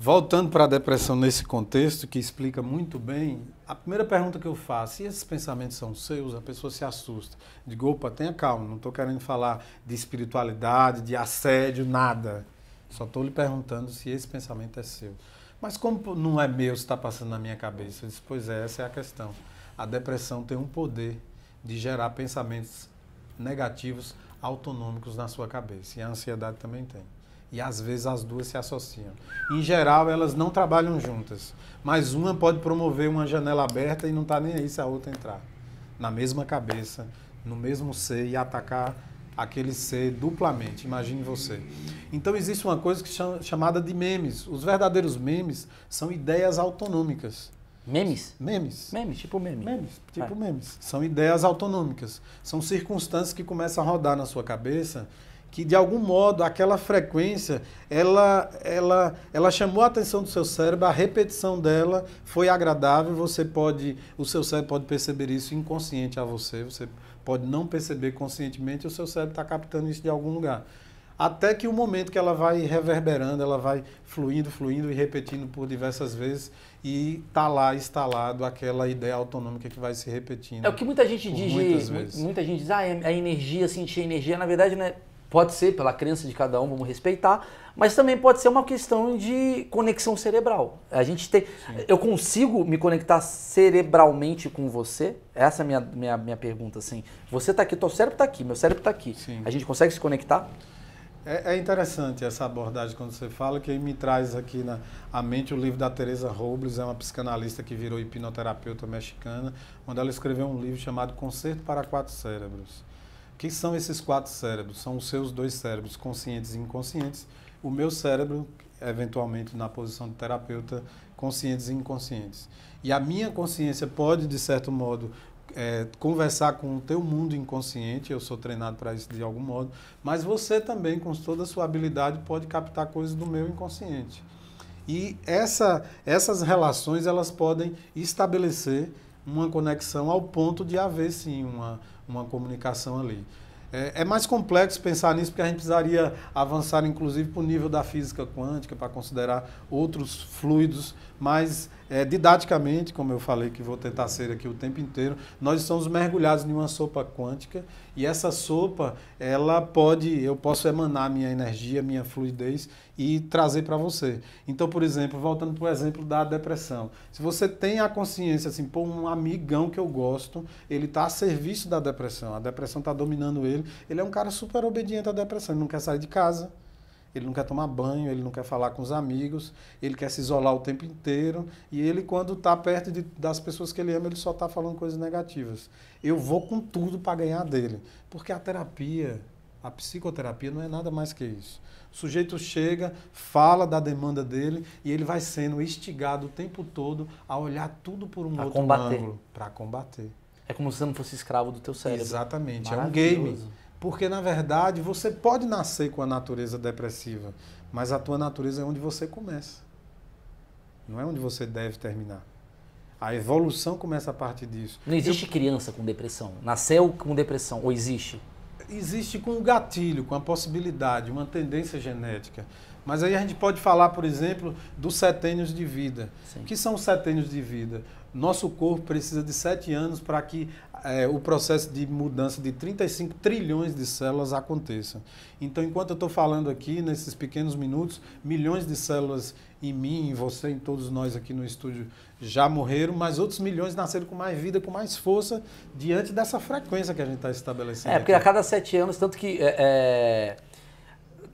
Voltando para a depressão nesse contexto, que explica muito bem, a primeira pergunta que eu faço, e esses pensamentos são seus, a pessoa se assusta. Digo, opa, tenha calma, não estou querendo falar de espiritualidade, de assédio, nada. Só estou lhe perguntando se esse pensamento é seu. Mas como não é meu se está passando na minha cabeça? Eu disse, pois é, essa é a questão. A depressão tem um poder de gerar pensamentos negativos autonômicos na sua cabeça. E a ansiedade também tem. E às vezes as duas se associam. Em geral, elas não trabalham juntas. Mas uma pode promover uma janela aberta e não está nem aí se a outra entrar. Na mesma cabeça, no mesmo ser e atacar aquele ser duplamente, imagine você. Então existe uma coisa que chama, chamada de memes. Os verdadeiros memes são ideias autonômicas. Memes? Memes. Memes, tipo memes Memes, tipo é. memes. São ideias autonômicas. São circunstâncias que começam a rodar na sua cabeça que de algum modo aquela frequência ela ela ela chamou a atenção do seu cérebro a repetição dela foi agradável você pode o seu cérebro pode perceber isso inconsciente a você você pode não perceber conscientemente, o seu cérebro está captando isso de algum lugar. Até que o momento que ela vai reverberando, ela vai fluindo, fluindo e repetindo por diversas vezes e está lá instalado aquela ideia autonômica que vai se repetindo. É o que muita gente diz, muitas vezes. muita gente diz, ah, a é, é energia, sentir energia, na verdade, é Pode ser pela crença de cada um, vamos respeitar, mas também pode ser uma questão de conexão cerebral. A gente tem, eu consigo me conectar cerebralmente com você? Essa é a minha, minha, minha pergunta, assim. Você está aqui, teu cérebro está aqui, meu cérebro está aqui. Sim. A gente consegue se conectar? É, é, interessante essa abordagem quando você fala, que me traz aqui na a mente o livro da Teresa Robles, é uma psicanalista que virou hipnoterapeuta mexicana, onde ela escreveu um livro chamado Concerto para Quatro Cérebros que são esses quatro cérebros? São os seus dois cérebros, conscientes e inconscientes. O meu cérebro, eventualmente na posição de terapeuta, conscientes e inconscientes. E a minha consciência pode, de certo modo, é, conversar com o teu mundo inconsciente, eu sou treinado para isso de algum modo, mas você também, com toda a sua habilidade, pode captar coisas do meu inconsciente. E essa, essas relações, elas podem estabelecer uma conexão ao ponto de haver, sim, uma uma comunicação ali. É, é, mais complexo pensar nisso porque a gente precisaria avançar, inclusive, para o nível da física quântica, para considerar outros fluidos, mas é, didaticamente, como eu falei que vou tentar ser aqui o tempo inteiro, nós estamos mergulhados em uma sopa quântica e essa sopa, ela pode, eu posso emanar minha energia, minha fluidez e trazer para você. Então, por exemplo, voltando para o exemplo da depressão, se você tem a consciência assim, pô, um amigão que eu gosto, ele está a serviço da depressão, a depressão está dominando ele, ele é um cara super obediente à depressão, ele não quer sair de casa ele não quer tomar banho, ele não quer falar com os amigos, ele quer se isolar o tempo inteiro. E ele, quando está perto de, das pessoas que ele ama, ele só está falando coisas negativas. Eu vou com tudo para ganhar dele. Porque a terapia, a psicoterapia, não é nada mais que isso. O sujeito chega, fala da demanda dele e ele vai sendo instigado o tempo todo a olhar tudo por um pra outro combater. ângulo para combater. É como se você não fosse escravo do teu cérebro. Exatamente, é um game. Porque, na verdade, você pode nascer com a natureza depressiva, mas a tua natureza é onde você começa. Não é onde você deve terminar. A evolução começa a partir disso. Não existe Eu... criança com depressão. Nasceu com depressão, ou existe? Existe com um gatilho, com a possibilidade, uma tendência genética. Mas aí a gente pode falar, por exemplo, dos setênios de vida. Sim. O que são os setênios de vida? Nosso corpo precisa de sete anos para que é, o processo de mudança de 35 trilhões de células aconteça. Então, enquanto eu estou falando aqui, nesses pequenos minutos, milhões de células em mim, em você, em todos nós aqui no estúdio já morreram, mas outros milhões nasceram com mais vida, com mais força, diante dessa frequência que a gente está estabelecendo. É, porque aqui. a cada sete anos, tanto que. É, é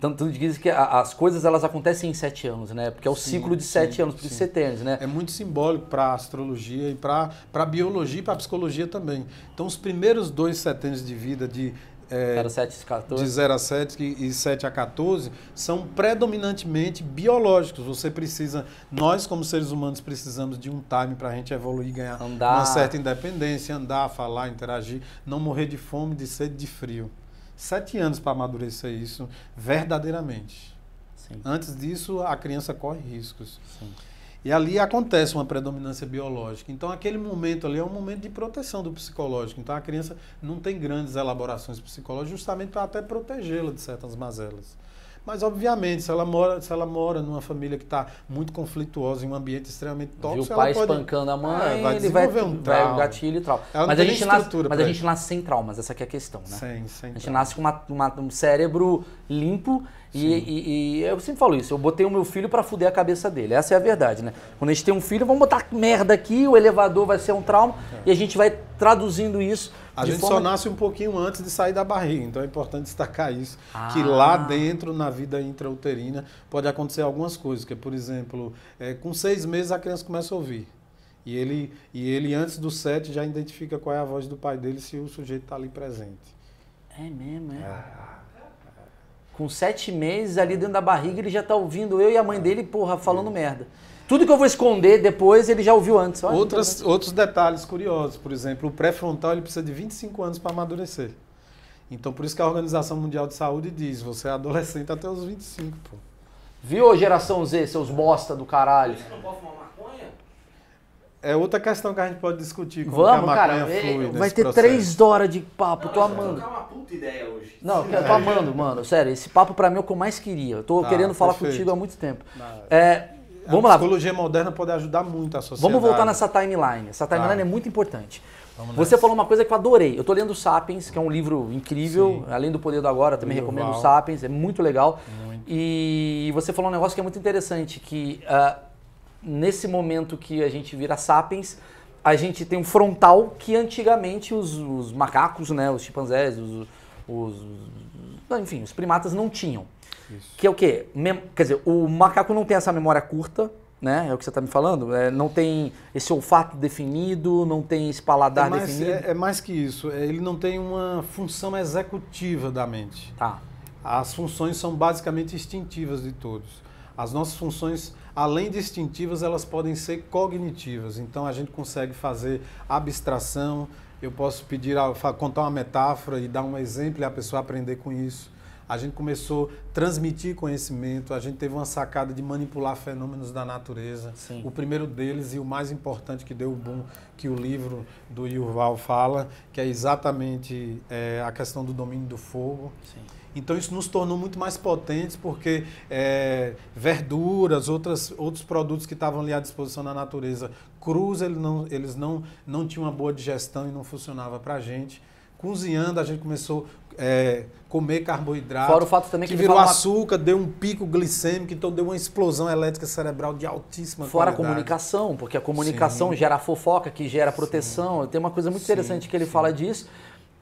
tanto diz que as coisas elas acontecem em sete anos, né? Porque é o sim, ciclo de sete anos, por isso sete anos, né? É muito simbólico para a astrologia e para a biologia e para a psicologia também. Então, os primeiros dois setênios de vida de é, 0, de 0 a 7 e 7 a 14 são predominantemente biológicos. Você precisa, nós como seres humanos precisamos de um time para a gente evoluir, ganhar andar. uma certa independência, andar, falar, interagir, não morrer de fome, de sede, de frio sete anos para amadurecer isso verdadeiramente. Sim. Antes disso, a criança corre riscos. Sim. E ali acontece uma predominância biológica. Então, aquele momento ali é um momento de proteção do psicológico. Então, a criança não tem grandes elaborações psicológicas, justamente para até protegê-la de certas mazelas. Mas, obviamente, se ela mora, se ela mora numa família que está muito conflituosa, em um ambiente extremamente tóxico, Viu o pai espancando a mãe, é, vai ele vai, um vai o gatilho e trauma. Ela mas a, gente nasce, mas a gente nasce sem traumas, essa é a questão, né? Sem, sem a gente nasce com uma, uma, um cérebro limpo e, e, e, eu sempre falo isso, eu botei o meu filho para fuder a cabeça dele. Essa é a verdade, né? Quando a gente tem um filho, vamos botar merda aqui, o elevador vai ser um trauma é. e a gente vai traduzindo isso a de gente forma... só nasce um pouquinho antes de sair da barriga, então é importante destacar isso. Ah. Que lá dentro, na vida intrauterina, pode acontecer algumas coisas. Que, é, por exemplo, é, com seis meses a criança começa a ouvir. E ele, e ele, antes do sete, já identifica qual é a voz do pai dele se o sujeito está ali presente. É mesmo, é? Ah. Com sete meses, ali dentro da barriga, ele já está ouvindo eu e a mãe dele, porra, falando é. merda. Tudo que eu vou esconder depois, ele já ouviu antes. Olha, Outras, então, né? outros detalhes curiosos, por exemplo, o pré-frontal ele precisa de 25 anos para amadurecer. Então, por isso que a Organização Mundial de Saúde diz, você é adolescente até os 25, pô. Viu, geração Z, seus bosta do caralho? Você não pode fumar maconha? É outra questão que a gente pode discutir. Como Vamos, que cara. É, flui vai ter processo. três horas de papo. Não, tô amando. Eu uma puta ideia hoje. Não, eu tô é. amando, mano. Sério, esse papo pra mim é o que eu mais queria. Eu tô tá, querendo falar perfeito. contigo há muito tempo. é, Vamos lá. A psicologia moderna pode ajudar muito a sociedade. Vamos voltar nessa timeline. Essa timeline ah. é muito importante. Vamos Você nessa. falou uma coisa que eu adorei. Eu estou lendo Sapiens, que é um livro incrível, Sim. além do Poder do Agora, também recomendo recomendo Sapiens, é muito legal. Muito. E você falou um negócio que é muito interessante, que uh, nesse momento que a gente vira Sapiens, a gente tem um frontal que antigamente os, os macacos, né, os chimpanzés, os, os, enfim, os primatas não tinham. Isso. Que é o quê? Mem quer dizer, o macaco não tem essa memória curta, né? É o que você está me falando. É, não tem esse olfato definido, não tem esse paladar é mais, definido. É, é, mais que isso. É, ele não tem uma função executiva da mente. Tá. As funções são basicamente instintivas de todos. As nossas funções, além de instintivas, elas podem ser cognitivas. Então a gente consegue fazer abstração. Eu posso pedir, ah, contar uma metáfora e dar um exemplo e a pessoa aprender com isso a gente começou a transmitir conhecimento, a gente teve uma sacada de manipular fenômenos da natureza. Sim. O primeiro deles e o mais importante que deu o boom, que o livro do Yuval fala, que é exatamente é, a questão do domínio do fogo. Sim. Então isso nos tornou muito mais potentes porque é, verduras, outras, outros produtos que estavam ali à disposição na natureza crus, eles não, eles não, não tinham uma boa digestão e não funcionava para a gente cozinhando, a gente começou é, comer carboidrato. Fora o fato também que, que virou açúcar, uma... deu um pico glicêmico, então deu uma explosão elétrica cerebral de altíssima Fora qualidade. a comunicação, porque a comunicação Sim. gera fofoca, que gera proteção. Sim. Tem uma coisa muito interessante que ele fala disso.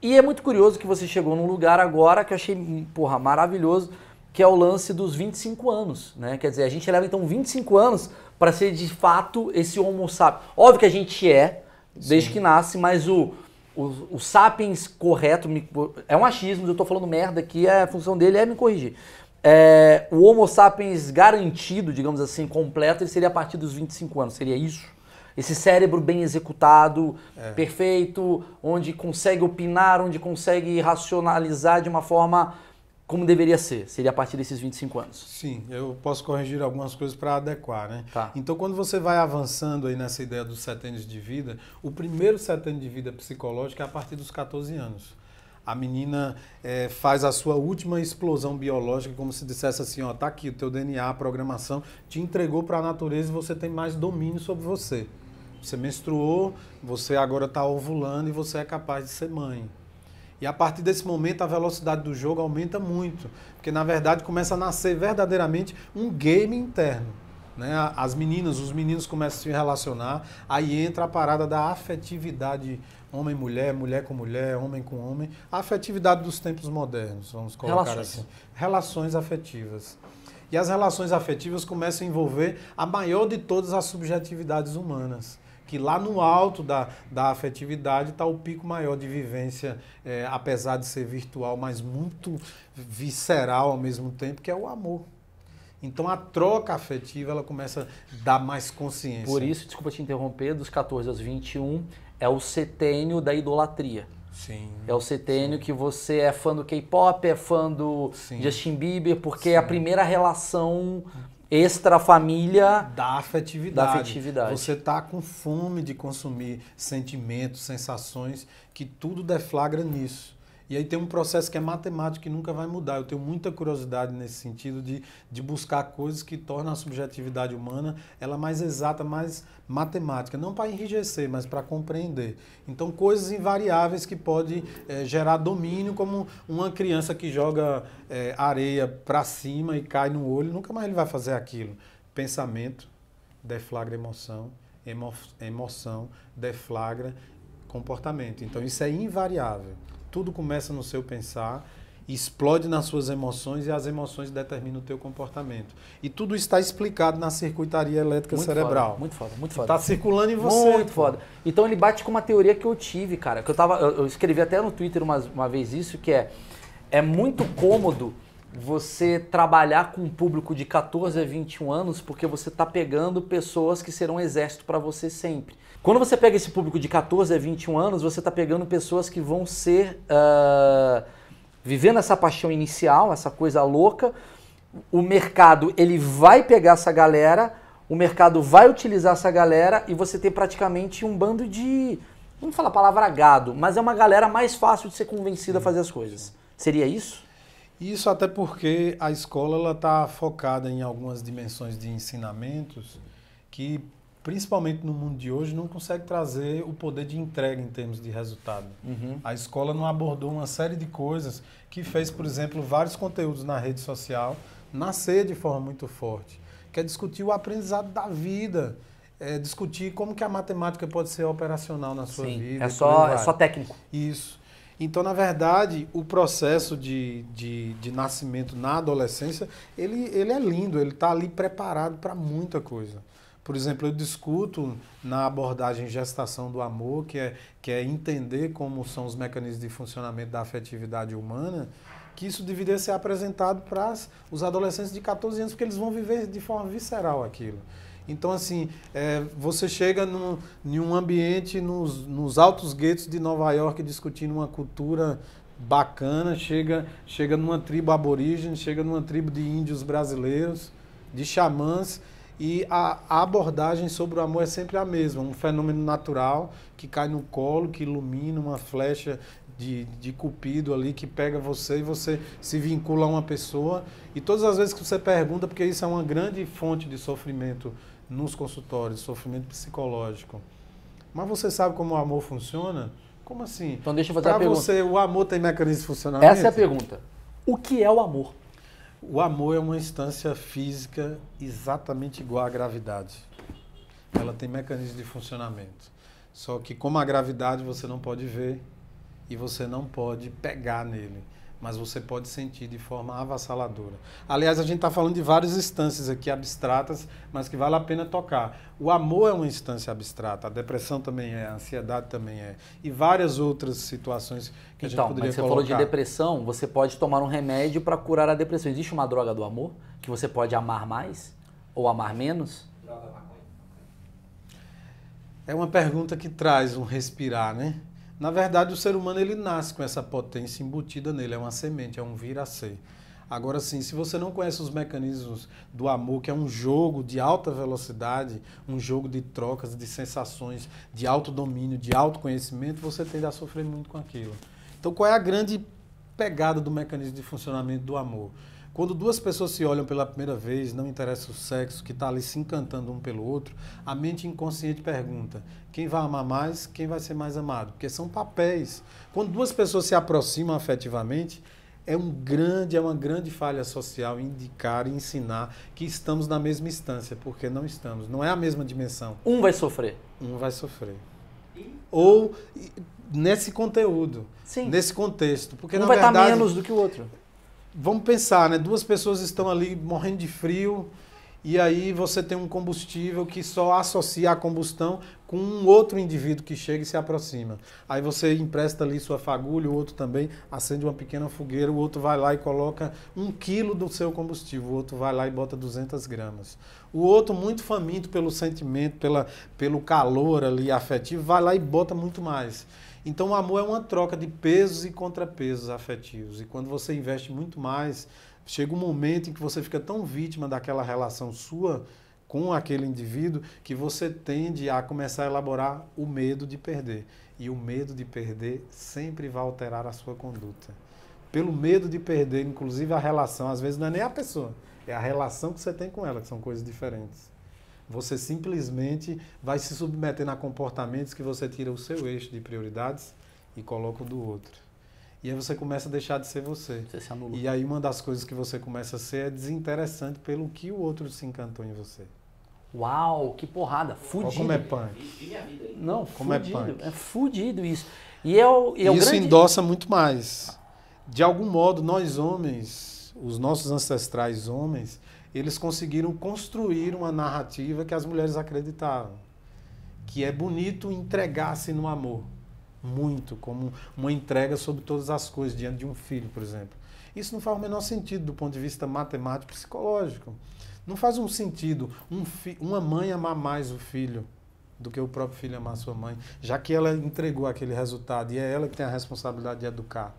E é muito curioso que você chegou num lugar agora que eu achei, porra, maravilhoso, que é o lance dos 25 anos, né? Quer dizer, a gente leva então 25 anos para ser de fato esse homo sapiens. Óbvio que a gente é, desde que nasce, mas o o sapiens correto, me, é um achismo, eu estou falando merda aqui, é a função dele é me corrigir. É, o Homo sapiens garantido, digamos assim, completo, ele seria a partir dos 25 anos, seria isso? Esse cérebro bem executado, é. perfeito, onde consegue opinar, onde consegue racionalizar de uma forma como deveria ser? Seria a partir desses 25 anos? Sim, eu posso corrigir algumas coisas para adequar, né? Tá. Então, quando você vai avançando aí nessa ideia dos sete anos de vida, o primeiro sete anos de vida psicológica é a partir dos 14 anos. A menina é, faz a sua última explosão biológica, como se dissesse assim, ó, tá aqui o teu DNA, a programação te entregou para a natureza e você tem mais domínio sobre você. Você menstruou, você agora está ovulando e você é capaz de ser mãe. E a partir desse momento a velocidade do jogo aumenta muito, porque na verdade começa a nascer verdadeiramente um game interno. Né? As meninas, os meninos começam a se relacionar, aí entra a parada da afetividade homem-mulher, mulher com mulher, homem com homem, a afetividade dos tempos modernos, vamos colocar relações. assim. Relações afetivas. E as relações afetivas começam a envolver a maior de todas as subjetividades humanas que lá no alto da, da afetividade está o pico maior de vivência, é, apesar de ser virtual, mas muito visceral ao mesmo tempo, que é o amor. Então a troca afetiva ela começa a dar mais consciência. Por isso, desculpa te interromper, dos 14 aos 21 é o setênio da idolatria. Sim, é o setênio sim. que você é fã do K-pop, é fã do sim, Justin Bieber, porque é a primeira relação extra-família da afetividade. da afetividade. Você está com fome de consumir sentimentos, sensações, que tudo deflagra nisso. E aí tem um processo que é matemático que nunca vai mudar. Eu tenho muita curiosidade nesse sentido de, de buscar coisas que tornam a subjetividade humana ela mais exata, mais matemática. Não para enrijecer, mas para compreender. Então, coisas invariáveis que podem é, eh, gerar domínio, como uma criança que joga é, areia para cima e cai no olho, nunca mais ele vai fazer aquilo. Pensamento deflagra emoção, emo emoção deflagra comportamento. Então, isso é invariável tudo começa no seu pensar, explode nas suas emoções e as emoções determinam o teu comportamento. E tudo está explicado na circuitaria elétrica muito cerebral. Foda, muito foda, muito tá foda. Está circulando em você. Muito foda. Então ele bate com uma teoria que eu tive, cara, que eu tava eu, escrevi até no Twitter uma, uma vez isso, que é é muito cômodo você trabalhar com um público de 14 a 21 anos, porque você está pegando pessoas que serão exército para você sempre. Quando você pega esse público de 14 a 21 anos, você está pegando pessoas que vão ser uh, vivendo essa paixão inicial, essa coisa louca. O mercado ele vai pegar essa galera, o mercado vai utilizar essa galera e você tem praticamente um bando de vamos falar a palavra gado, mas é uma galera mais fácil de ser convencida a fazer as coisas. Seria isso? Isso até porque a escola está focada em algumas dimensões de ensinamentos que, principalmente no mundo de hoje, não consegue trazer o poder de entrega em termos de resultado. Uhum. A escola não abordou uma série de coisas que fez, por exemplo, vários conteúdos na rede social nascer de forma muito forte. Quer é discutir o aprendizado da vida, é discutir como que a matemática pode ser operacional na sua Sim. vida. É só, é só técnico. Isso. Então, na verdade, o processo de, de, de nascimento na adolescência, ele, ele é lindo, ele está ali preparado para muita coisa. Por exemplo, eu discuto na abordagem gestação do amor, que é, que é entender como são os mecanismos de funcionamento da afetividade humana, que isso deveria ser apresentado para os adolescentes de 14 anos, porque eles vão viver de forma visceral aquilo. Então, assim, é, você chega num, em um ambiente nos, nos altos guetos de Nova York discutindo uma cultura bacana, chega, chega numa tribo aborígene, chega numa tribo de índios brasileiros, de xamãs, e a, a, abordagem sobre o amor é sempre a mesma, um fenômeno natural que cai no colo, que ilumina uma flecha de, de cupido ali, que pega você e você se vincula a uma pessoa. E todas as vezes que você pergunta, porque isso é uma grande fonte de sofrimento nos consultórios, sofrimento psicológico. Mas você sabe como o amor funciona? Como assim? Então deixa eu fazer pra a pergunta. você, o amor tem mecanismo de funcionamento? Essa é a pergunta. O que é o amor? O amor é uma instância física exatamente igual à gravidade. Ela tem mecanismo de funcionamento. Só que como a gravidade você não pode ver e você não pode pegar nele mas você pode sentir de forma avassaladora. Aliás, a gente está falando de várias instâncias aqui abstratas, mas que vale a pena tocar. O amor é uma instância abstrata, a depressão também é, a ansiedade também é, e várias outras situações que então, a gente então, poderia mas você colocar. falou de depressão, você pode tomar um remédio para curar a depressão. Existe uma droga do amor que você pode amar mais ou amar menos? Droga maconha. É uma pergunta que traz um respirar, né? Na verdade, o ser humano ele nasce com essa potência embutida nele, é uma semente, é um vir a ser. Agora sim, se você não conhece os mecanismos do amor, que é um jogo de alta velocidade, um jogo de trocas, de sensações, de alto domínio, de autoconhecimento, você tende a sofrer muito com aquilo. Então, qual é a grande pegada do mecanismo de funcionamento do amor? Quando duas pessoas se olham pela primeira vez, não interessa o sexo, que está ali se encantando um pelo outro, a mente inconsciente pergunta: quem vai amar mais, quem vai ser mais amado? Porque são papéis. Quando duas pessoas se aproximam afetivamente, é um grande, é uma grande falha social indicar e ensinar que estamos na mesma instância, porque não estamos, não é a mesma dimensão. Um vai sofrer. Um vai sofrer. Ou nesse conteúdo, Sim. nesse contexto, porque um vai tá verdade, estar menos do que o outro vamos pensar, né? Duas pessoas estão ali morrendo de frio e aí você tem um combustível que só associa a combustão com um outro indivíduo que chega e se aproxima. Aí você empresta ali sua fagulha, o outro também acende uma pequena fogueira, o outro vai lá e coloca um quilo do seu combustível, o outro vai lá e bota 200 gramas. O outro, muito faminto pelo sentimento, pela, pelo calor ali afetivo, vai lá e bota muito mais. Então, o amor é uma troca de pesos e contrapesos afetivos. E quando você investe muito mais, chega um momento em que você fica tão vítima daquela relação sua com aquele indivíduo que você tende a começar a elaborar o medo de perder. E o medo de perder sempre vai alterar a sua conduta. Pelo medo de perder, inclusive a relação, às vezes não é nem a pessoa, é a relação que você tem com ela, que são coisas diferentes. Você simplesmente vai se submeter a comportamentos que você tira o seu eixo de prioridades e coloca o do outro. E aí você começa a deixar de ser você. Você se anula. E aí uma das coisas que você começa a ser é desinteressante pelo que o outro se encantou em você. Uau, que porrada, fudido. Como é punk. Não, como é fudido. é punk. É fudido isso. E é, é isso grande... endossa muito mais. De algum modo, nós homens, os nossos ancestrais homens, eles conseguiram construir uma narrativa que as mulheres acreditavam. Que é bonito entregar-se no amor, muito, como uma entrega sobre todas as coisas, diante de um filho, por exemplo. Isso não faz o menor sentido do ponto de vista matemático psicológico. Não faz um sentido um uma mãe amar mais o filho do que o próprio filho amar sua mãe, já que ela entregou aquele resultado e é ela que tem a responsabilidade de educar.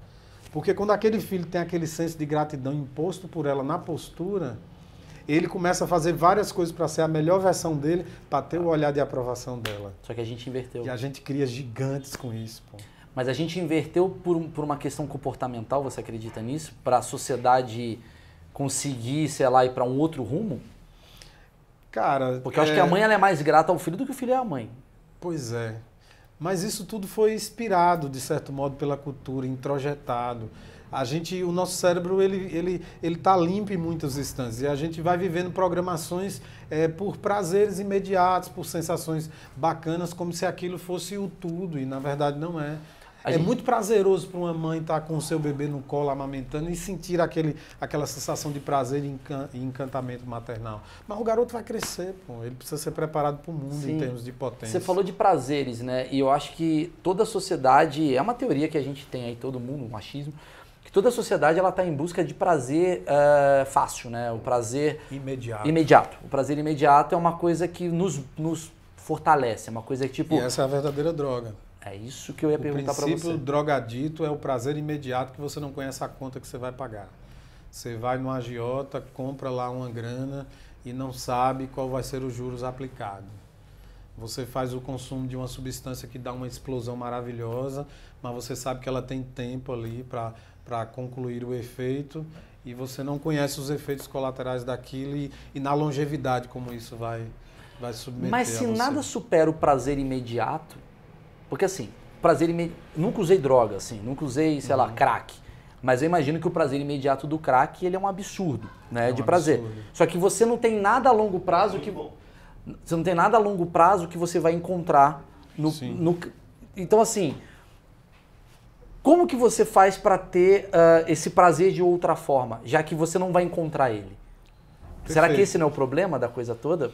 Porque quando aquele filho tem aquele senso de gratidão imposto por ela na postura, ele começa a fazer várias coisas para ser a melhor versão dele, para ter o olhar de aprovação dela. Só que a gente inverteu. E a gente cria gigantes com isso, pô. Mas a gente inverteu por, por uma questão comportamental, você acredita nisso? Para a sociedade conseguir, sei lá, ir para um outro rumo? Cara. Porque eu é... acho que a mãe ela é mais grata ao filho do que o filho é à mãe. Pois é. Mas isso tudo foi inspirado, de certo modo, pela cultura, introjetado. A gente, o nosso cérebro, ele ele ele está limpo em muitas instâncias e a gente vai vivendo programações é, por prazeres imediatos, por sensações bacanas, como se aquilo fosse o tudo e na verdade não é. A é gente... muito prazeroso para uma mãe estar tá com o seu bebê no colo amamentando e sentir aquele, aquela sensação de prazer e, encantamento maternal. Mas o garoto vai crescer, pô. ele precisa ser preparado para o mundo Sim. em termos de potência. Você falou de prazeres, né? E eu acho que toda a sociedade, é uma teoria que a gente tem aí, todo mundo, o machismo, que toda a sociedade ela está em busca de prazer uh, fácil, né? O prazer imediato. imediato. O prazer imediato é uma coisa que nos, nos fortalece, é uma coisa que tipo. E essa é a verdadeira droga. É isso que eu ia o perguntar para você. O princípio drogadito é o prazer imediato que você não conhece a conta que você vai pagar. Você vai no agiota, compra lá uma grana e não sabe qual vai ser os juros aplicado. Você faz o consumo de uma substância que dá uma explosão maravilhosa, mas você sabe que ela tem tempo ali para para concluir o efeito e você não conhece os efeitos colaterais daquilo e, e na longevidade como isso vai vai submeter. Mas se nada supera o prazer imediato, porque assim, prazer imediato, nunca usei droga assim, nunca usei, sei uhum. lá, crack. Mas eu imagino que o prazer imediato do crack, ele é um absurdo, né, é um de prazer. Absurdo. Só que você não tem nada a longo prazo que você não tem nada a longo prazo que você vai encontrar no, no... então assim, como que você faz para ter uh, esse prazer de outra forma, já que você não vai encontrar ele? Perfeito. Será que esse não é o problema da coisa toda?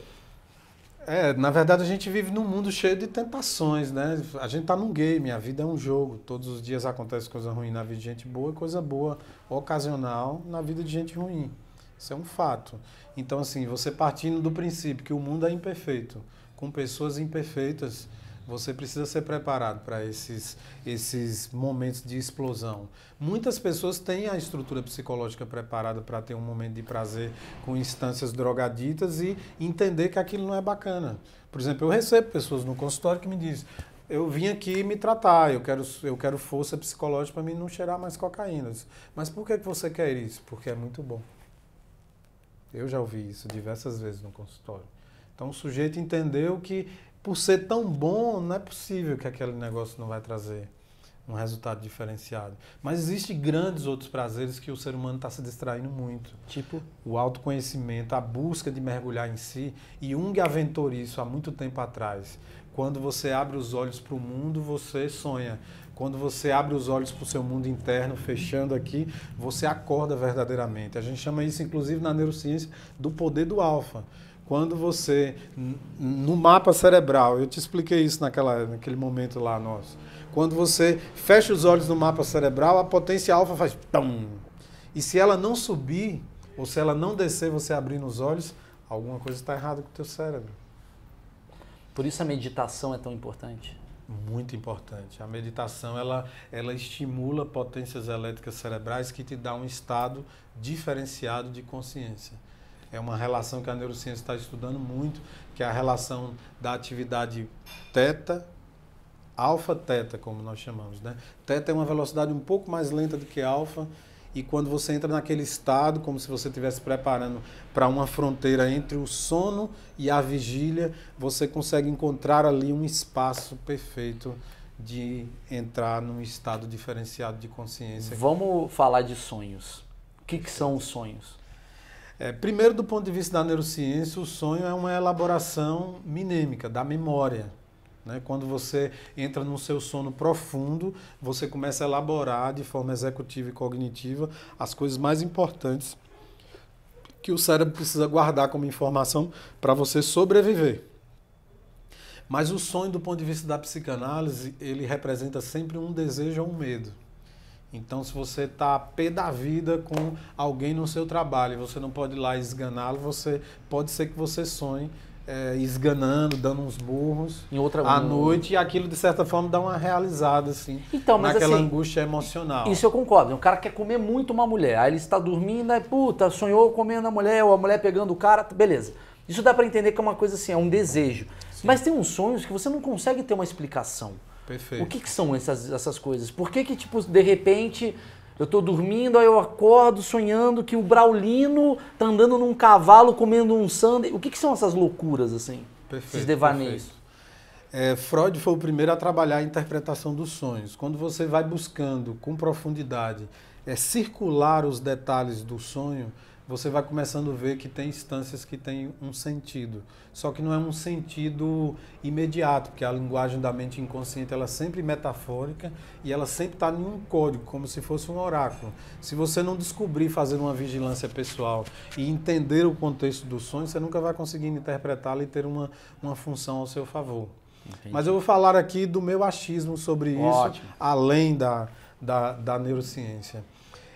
É, na verdade a gente vive num mundo cheio de tentações, né? A gente tá num game, a vida é um jogo. Todos os dias acontece coisa ruim na vida de gente boa e coisa boa ocasional na vida de gente ruim. Isso é um fato. Então, assim, você partindo do princípio que o mundo é imperfeito, com pessoas imperfeitas, você precisa ser preparado para esses, esses momentos de explosão. Muitas pessoas têm a estrutura psicológica preparada para ter um momento de prazer com instâncias drogaditas e entender que aquilo não é bacana. Por exemplo, eu recebo pessoas no consultório que me dizem: eu vim aqui me tratar, eu quero, eu quero força psicológica para mim não cheirar mais cocaína. Mas por que você quer isso? Porque é muito bom. Eu já ouvi isso diversas vezes no consultório. Então o sujeito entendeu que por ser tão bom, não é possível que aquele negócio não vai trazer um resultado diferenciado. Mas existem grandes outros prazeres que o ser humano está se distraindo muito. Tipo? O autoconhecimento, a busca de mergulhar em si. E Jung aventou isso há muito tempo atrás. Quando você abre os olhos para o mundo, você sonha. Quando você abre os olhos para o seu mundo interno, fechando aqui, você acorda verdadeiramente. A gente chama isso, inclusive, na neurociência, do poder do alfa. Quando você, no mapa cerebral, eu te expliquei isso naquela, naquele momento lá nosso. Quando você fecha os olhos no mapa cerebral, a potência alfa faz tão. E se ela não subir, ou se ela não descer, você abrindo os olhos, alguma coisa está errada com o teu cérebro. Por isso a meditação é tão importante. Muito importante. A meditação ela, ela estimula potências elétricas cerebrais que te dá um estado diferenciado de consciência. É uma relação que a neurociência está estudando muito, que é a relação da atividade teta, alfa-teta, como nós chamamos. Né? Teta é uma velocidade um pouco mais lenta do que alfa, e quando você entra naquele estado, como se você estivesse preparando para uma fronteira entre o sono e a vigília, você consegue encontrar ali um espaço perfeito de entrar num estado diferenciado de consciência. Vamos falar de sonhos. O que, que são os sonhos? É, primeiro, do ponto de vista da neurociência, o sonho é uma elaboração minêmica da memória. Né? Quando você entra no seu sono profundo, você começa a elaborar de forma executiva e cognitiva as coisas mais importantes que o cérebro precisa guardar como informação para você sobreviver. Mas o sonho, do ponto de vista da psicanálise, ele representa sempre um desejo ou um medo. Então, se você está pé da vida com alguém no seu trabalho, você não pode ir lá esganá-lo, você pode ser que você sonhe é, esganando, dando uns burros em outra à noite e aquilo de certa forma dá uma realizada assim, então, mas naquela assim, angústia emocional. Isso eu concordo. O cara quer comer muito uma mulher, aí ele está dormindo, aí puta, sonhou comendo a mulher ou a mulher pegando o cara, tá, beleza. Isso dá para entender que é uma coisa assim, é um desejo. Sim. Mas tem uns sonhos que você não consegue ter uma explicação. Perfeito. O que, que são essas, essas coisas? Por que, que, tipo, de repente eu estou dormindo, aí eu acordo sonhando que o Braulino tá andando num cavalo comendo um sundae? O que, que são essas loucuras, assim? Perfeito, esses devaneios? É, Freud foi o primeiro a trabalhar a interpretação dos sonhos. Quando você vai buscando com profundidade é, circular os detalhes do sonho, você vai começando a ver que tem instâncias que têm um sentido. Só que não é um sentido imediato, porque a linguagem da mente inconsciente ela é sempre metafórica e ela sempre está em um código, como se fosse um oráculo. Se você não descobrir fazendo uma vigilância pessoal e entender o contexto do sonho, você nunca vai conseguir interpretá-la e ter uma, uma função ao seu favor. Entendi. Mas eu vou falar aqui do meu achismo sobre Ótimo. isso, além da, da, da neurociência.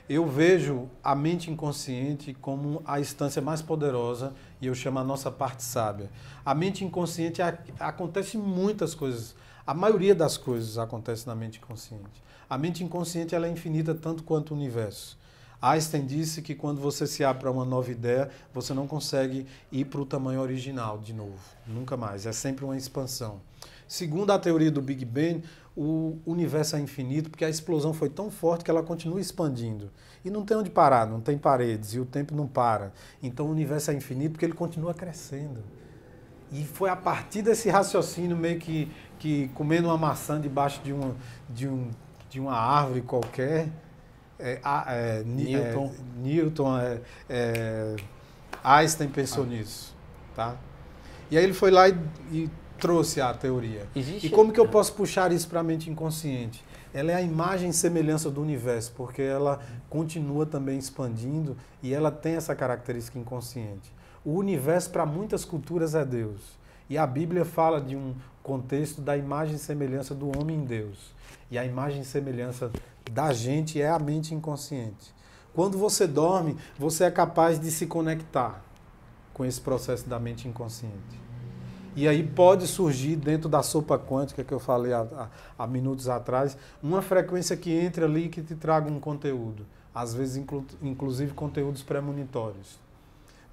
Eu vejo a mente inconsciente como a instância mais poderosa e eu chamo a nossa parte sábia. A mente inconsciente a, acontece muitas coisas. A maioria das coisas acontece na mente inconsciente. A mente inconsciente ela é infinita tanto quanto o universo. Einstein disse que quando você se abre para uma nova ideia, você não consegue ir para o tamanho original de novo, nunca mais. É sempre uma expansão. Segundo a teoria do Big Bang, o universo é infinito porque a explosão foi tão forte que ela continua expandindo. E não tem onde parar, não tem paredes e o tempo não para. Então o universo é infinito porque ele continua crescendo. E foi a partir desse raciocínio meio que, que comendo uma maçã debaixo de, uma, de, um, de uma árvore qualquer, é, é, é, Newton, é, Newton é, Einstein pensou ah. nisso. Tá? E aí ele foi lá e, e trouxe a teoria. Existe? E como que eu é. posso puxar isso para a mente inconsciente? Ela é a imagem e semelhança do universo, porque ela continua também expandindo e ela tem essa característica inconsciente. O universo para muitas culturas é Deus. E a Bíblia fala de um contexto da imagem e semelhança do homem em Deus. E a imagem e semelhança da gente é a mente inconsciente. Quando você dorme, você é capaz de se conectar com esse processo da mente inconsciente. E aí pode surgir dentro da sopa quântica que eu falei há, há, minutos atrás, uma frequência que entra ali e que te traga um conteúdo. Às vezes, inclu, inclusive, conteúdos premonitórios.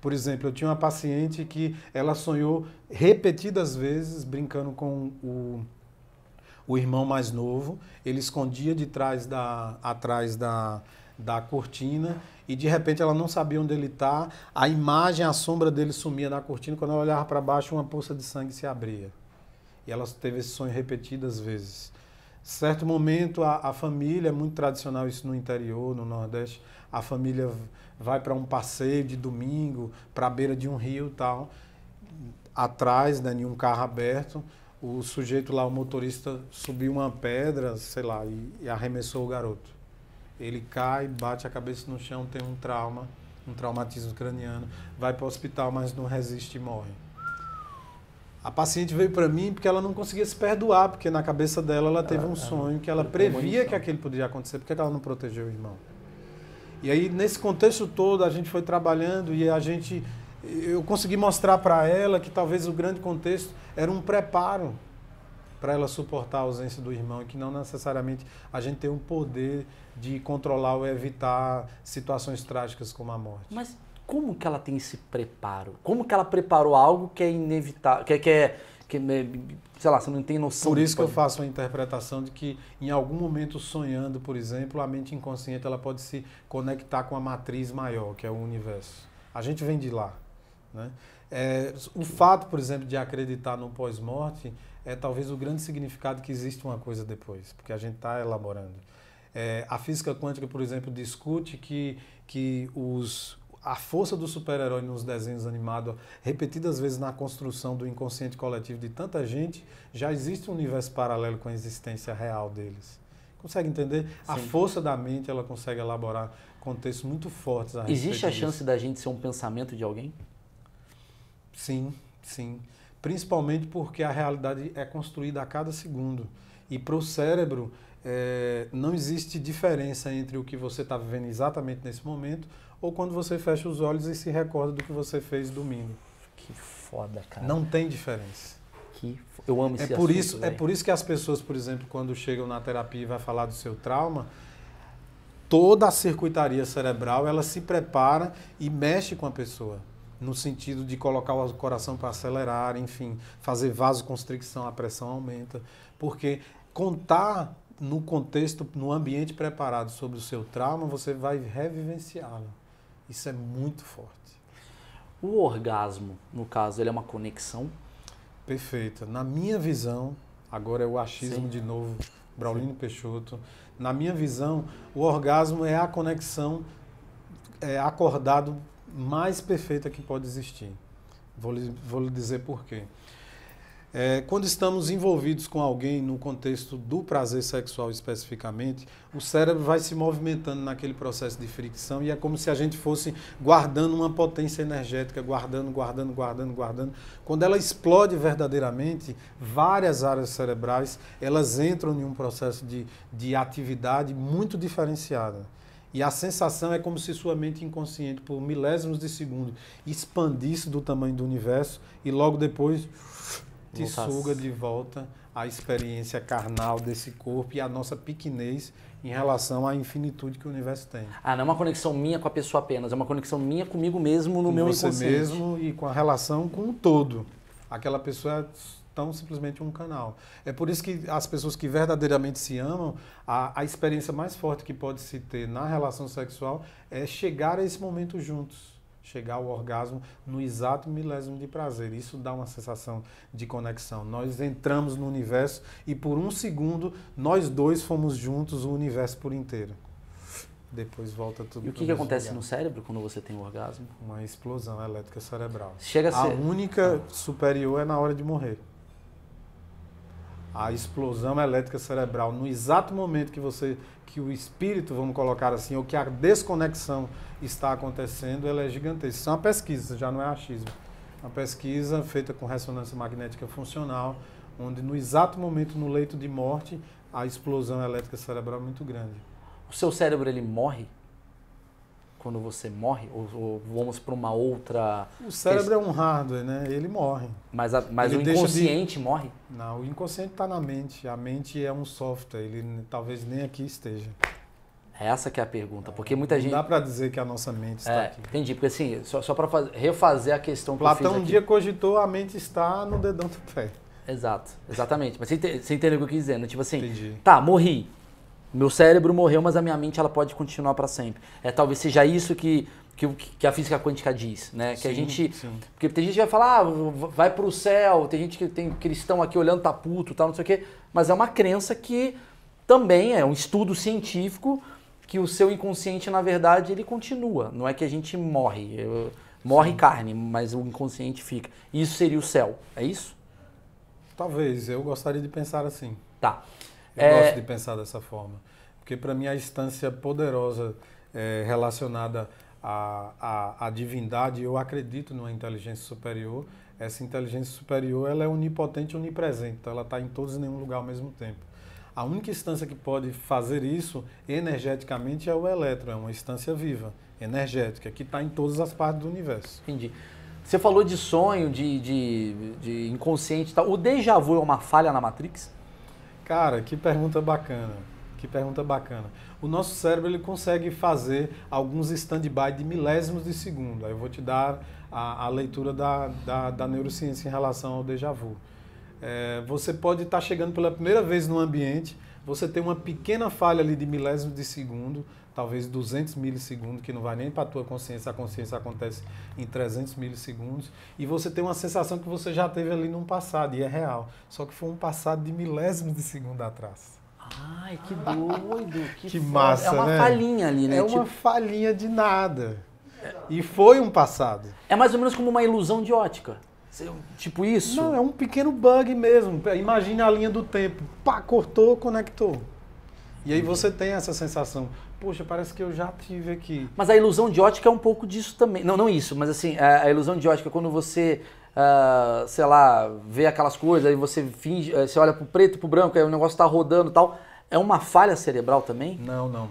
Por exemplo, eu tinha uma paciente que ela sonhou repetidas vezes brincando com o, o irmão mais novo. Ele escondia de trás da, atrás da, da cortina e de repente ela não sabia onde ele está. A imagem, a sombra dele sumia na cortina. Quando ela olhava para baixo, uma poça de sangue se abria. E ela teve esse sonho repetidas vezes. Certo momento, a, a família, é muito tradicional isso no interior, no Nordeste, a família vai para um passeio de domingo, para a beira de um rio tal. Atrás, né, de um carro aberto, o sujeito lá, o motorista, subiu uma pedra, sei lá, e, e arremessou o garoto. Ele cai, bate a cabeça no chão, tem um trauma, um traumatismo craniano, vai para o hospital, mas não resiste e morre. A paciente veio para mim porque ela não conseguia se perdoar, porque na cabeça dela ela teve um ah, sonho que é ela previa que aquele podia acontecer, porque ela não protegeu o irmão. E aí, nesse contexto todo, a gente foi trabalhando e a gente eu consegui mostrar para ela que talvez o grande contexto era um preparo para ela suportar a ausência do irmão que não necessariamente a gente tem um poder de controlar ou evitar situações trágicas como a morte. Mas como que ela tem esse preparo? Como que ela preparou algo que é inevitável, que, é, que é que, é, sei lá, você não tem noção. Por isso que eu faço a interpretação de que em algum momento sonhando, por exemplo, a mente inconsciente ela pode se conectar com a matriz maior, que é o universo. A gente vem de lá, né? É, o fato, por exemplo, de acreditar no pós-morte é talvez o grande significado que existe uma coisa depois, porque a gente está elaborando. É, a física quântica, por exemplo, discute que, que os, a força do super-herói nos desenhos animados, repetidas vezes na construção do inconsciente coletivo de tanta gente, já existe um universo paralelo com a existência real deles. Consegue entender? Sim. A força da mente ela consegue elaborar contextos muito fortes. A existe a disso. chance da gente ser um pensamento de alguém? Sim, sim principalmente porque a realidade é construída a cada segundo. E para o cérebro, é, não existe diferença entre o que você está vivendo exatamente nesse momento ou quando você fecha os olhos e se recorda do que você fez domingo. Que foda, cara. Não tem diferença. Que Eu amo é esse é por assunto, isso véio. É por isso que as pessoas, por exemplo, quando chegam na terapia e vai falar do seu trauma, toda a circuitaria cerebral ela se prepara e mexe com a pessoa no sentido de colocar o coração para acelerar, enfim, fazer vasoconstricção, a pressão aumenta, porque contar no contexto, no ambiente preparado sobre o seu trauma, você vai revivenciá-lo. Isso é muito forte. O orgasmo, no caso, ele é uma conexão? Perfeita. Na minha visão, agora é o achismo Sim. de novo, Braulino Sim. Peixoto. Na minha visão, o orgasmo é a conexão é, acordado mais perfeita que pode existir. Vou lhe, vou lhe dizer por quê. É, quando estamos envolvidos com alguém no contexto do prazer sexual especificamente, o cérebro vai se movimentando naquele processo de fricção e é como se a gente fosse guardando uma potência energética, guardando, guardando, guardando, guardando. Quando ela explode verdadeiramente, várias áreas cerebrais elas entram em um processo de, de atividade muito diferenciada. E a sensação é como se sua mente inconsciente, por milésimos de segundo, expandisse do tamanho do universo e logo depois te suga de volta a experiência carnal desse corpo e a nossa pequenez em relação à infinitude que o universo tem. Ah, não é uma conexão minha com a pessoa apenas, é uma conexão minha comigo mesmo no com meu você inconsciente. mesmo e com a relação com o todo. Aquela pessoa tão simplesmente um canal. É por isso que as pessoas que verdadeiramente se amam, a, a experiência mais forte que pode se ter na relação sexual é chegar a esse momento juntos. Chegar ao orgasmo no exato milésimo de prazer. Isso dá uma sensação de conexão. Nós entramos no universo e por um segundo nós dois fomos juntos o universo por inteiro. Depois volta tudo. E o que, que acontece lugar. no cérebro quando você tem um orgasmo? Uma explosão elétrica cerebral. Chega a, a ser. A única ah. superior é na hora de morrer a explosão elétrica cerebral no exato momento que você que o espírito, vamos colocar assim, ou que a desconexão está acontecendo, ela é gigantesca. Isso é uma pesquisa, já não é achismo. Uma pesquisa feita com ressonância magnética funcional, onde no exato momento no leito de morte, a explosão elétrica cerebral é muito grande. O seu cérebro ele morre? quando você morre? Ou, ou vamos para uma outra. O cérebro é um hardware, né? Ele morre. Mas, a, mas ele o inconsciente de... morre? Não, o inconsciente está na mente. A mente é um software, ele talvez nem aqui esteja. É essa que é a pergunta, é, porque muita não gente... Não dá para dizer que a nossa mente está é, aqui. Entendi, porque assim, só, só para refazer a questão Platão que Platão um aqui. dia cogitou a mente está no dedão do pé. Exato, exatamente. Mas você entendeu o que eu quis dizer, né? Tipo assim, entendi. tá, morri, meu cérebro morreu, mas a minha mente ela pode continuar para sempre. É talvez seja isso que, que, que a física quântica diz, né? Sim, que a gente, sim. porque tem gente que vai falar, ah, vai para o céu, tem gente que tem cristão aqui olhando tá puto, tal, não sei o quê, mas é uma crença que também é um estudo científico que o seu inconsciente na verdade ele continua. Não é que a gente morre, morre sim. carne, mas o inconsciente fica. Isso seria o céu, é isso? Talvez, eu gostaria de pensar assim. Tá. Eu é... gosto de pensar dessa forma. Porque, para mim, a instância poderosa é, relacionada à, à, à divindade, eu acredito numa inteligência superior. Essa inteligência superior ela é onipotente e onipresente, então ela está em todos e nenhum lugar ao mesmo tempo. A única instância que pode fazer isso energeticamente é o elétron, é uma instância viva, energética, que está em todas as partes do universo. Entendi. Você falou de sonho, de, de, de inconsciente e tal. O déjà vu é uma falha na Matrix? Cara, que pergunta bacana. Que pergunta bacana. O nosso cérebro ele consegue fazer alguns stand-by de milésimos de segundo. Aí eu vou te dar a, a leitura da, da, da, neurociência em relação ao déjà vu. É, você pode estar tá chegando pela primeira vez num ambiente você tem uma pequena falha ali de milésimo de segundo, talvez 200 milissegundos, que não vai nem para a tua consciência, a consciência acontece em 300 milissegundos, e você tem uma sensação que você já teve ali num passado, e é real, só que foi um passado de milésimos de segundo atrás. Ai, que doido! Que, que massa, É uma né? falhinha ali, né? É tipo... uma falhinha de nada. E foi um passado. É mais ou menos como uma ilusão de ótica. Tipo isso? Não, é um pequeno bug mesmo. Imagina a linha do tempo. Pá, cortou, conectou. E aí você tem essa sensação. Poxa, parece que eu já tive aqui. Mas a ilusão de ótica é um pouco disso também. Não, não isso, mas assim, a, ilusão de ótica, é quando você, uh, sei lá, vê aquelas coisas, aí você finge, eh, você olha pro preto, pro branco, aí o negócio tá rodando e tal. É uma falha cerebral também? Não, não.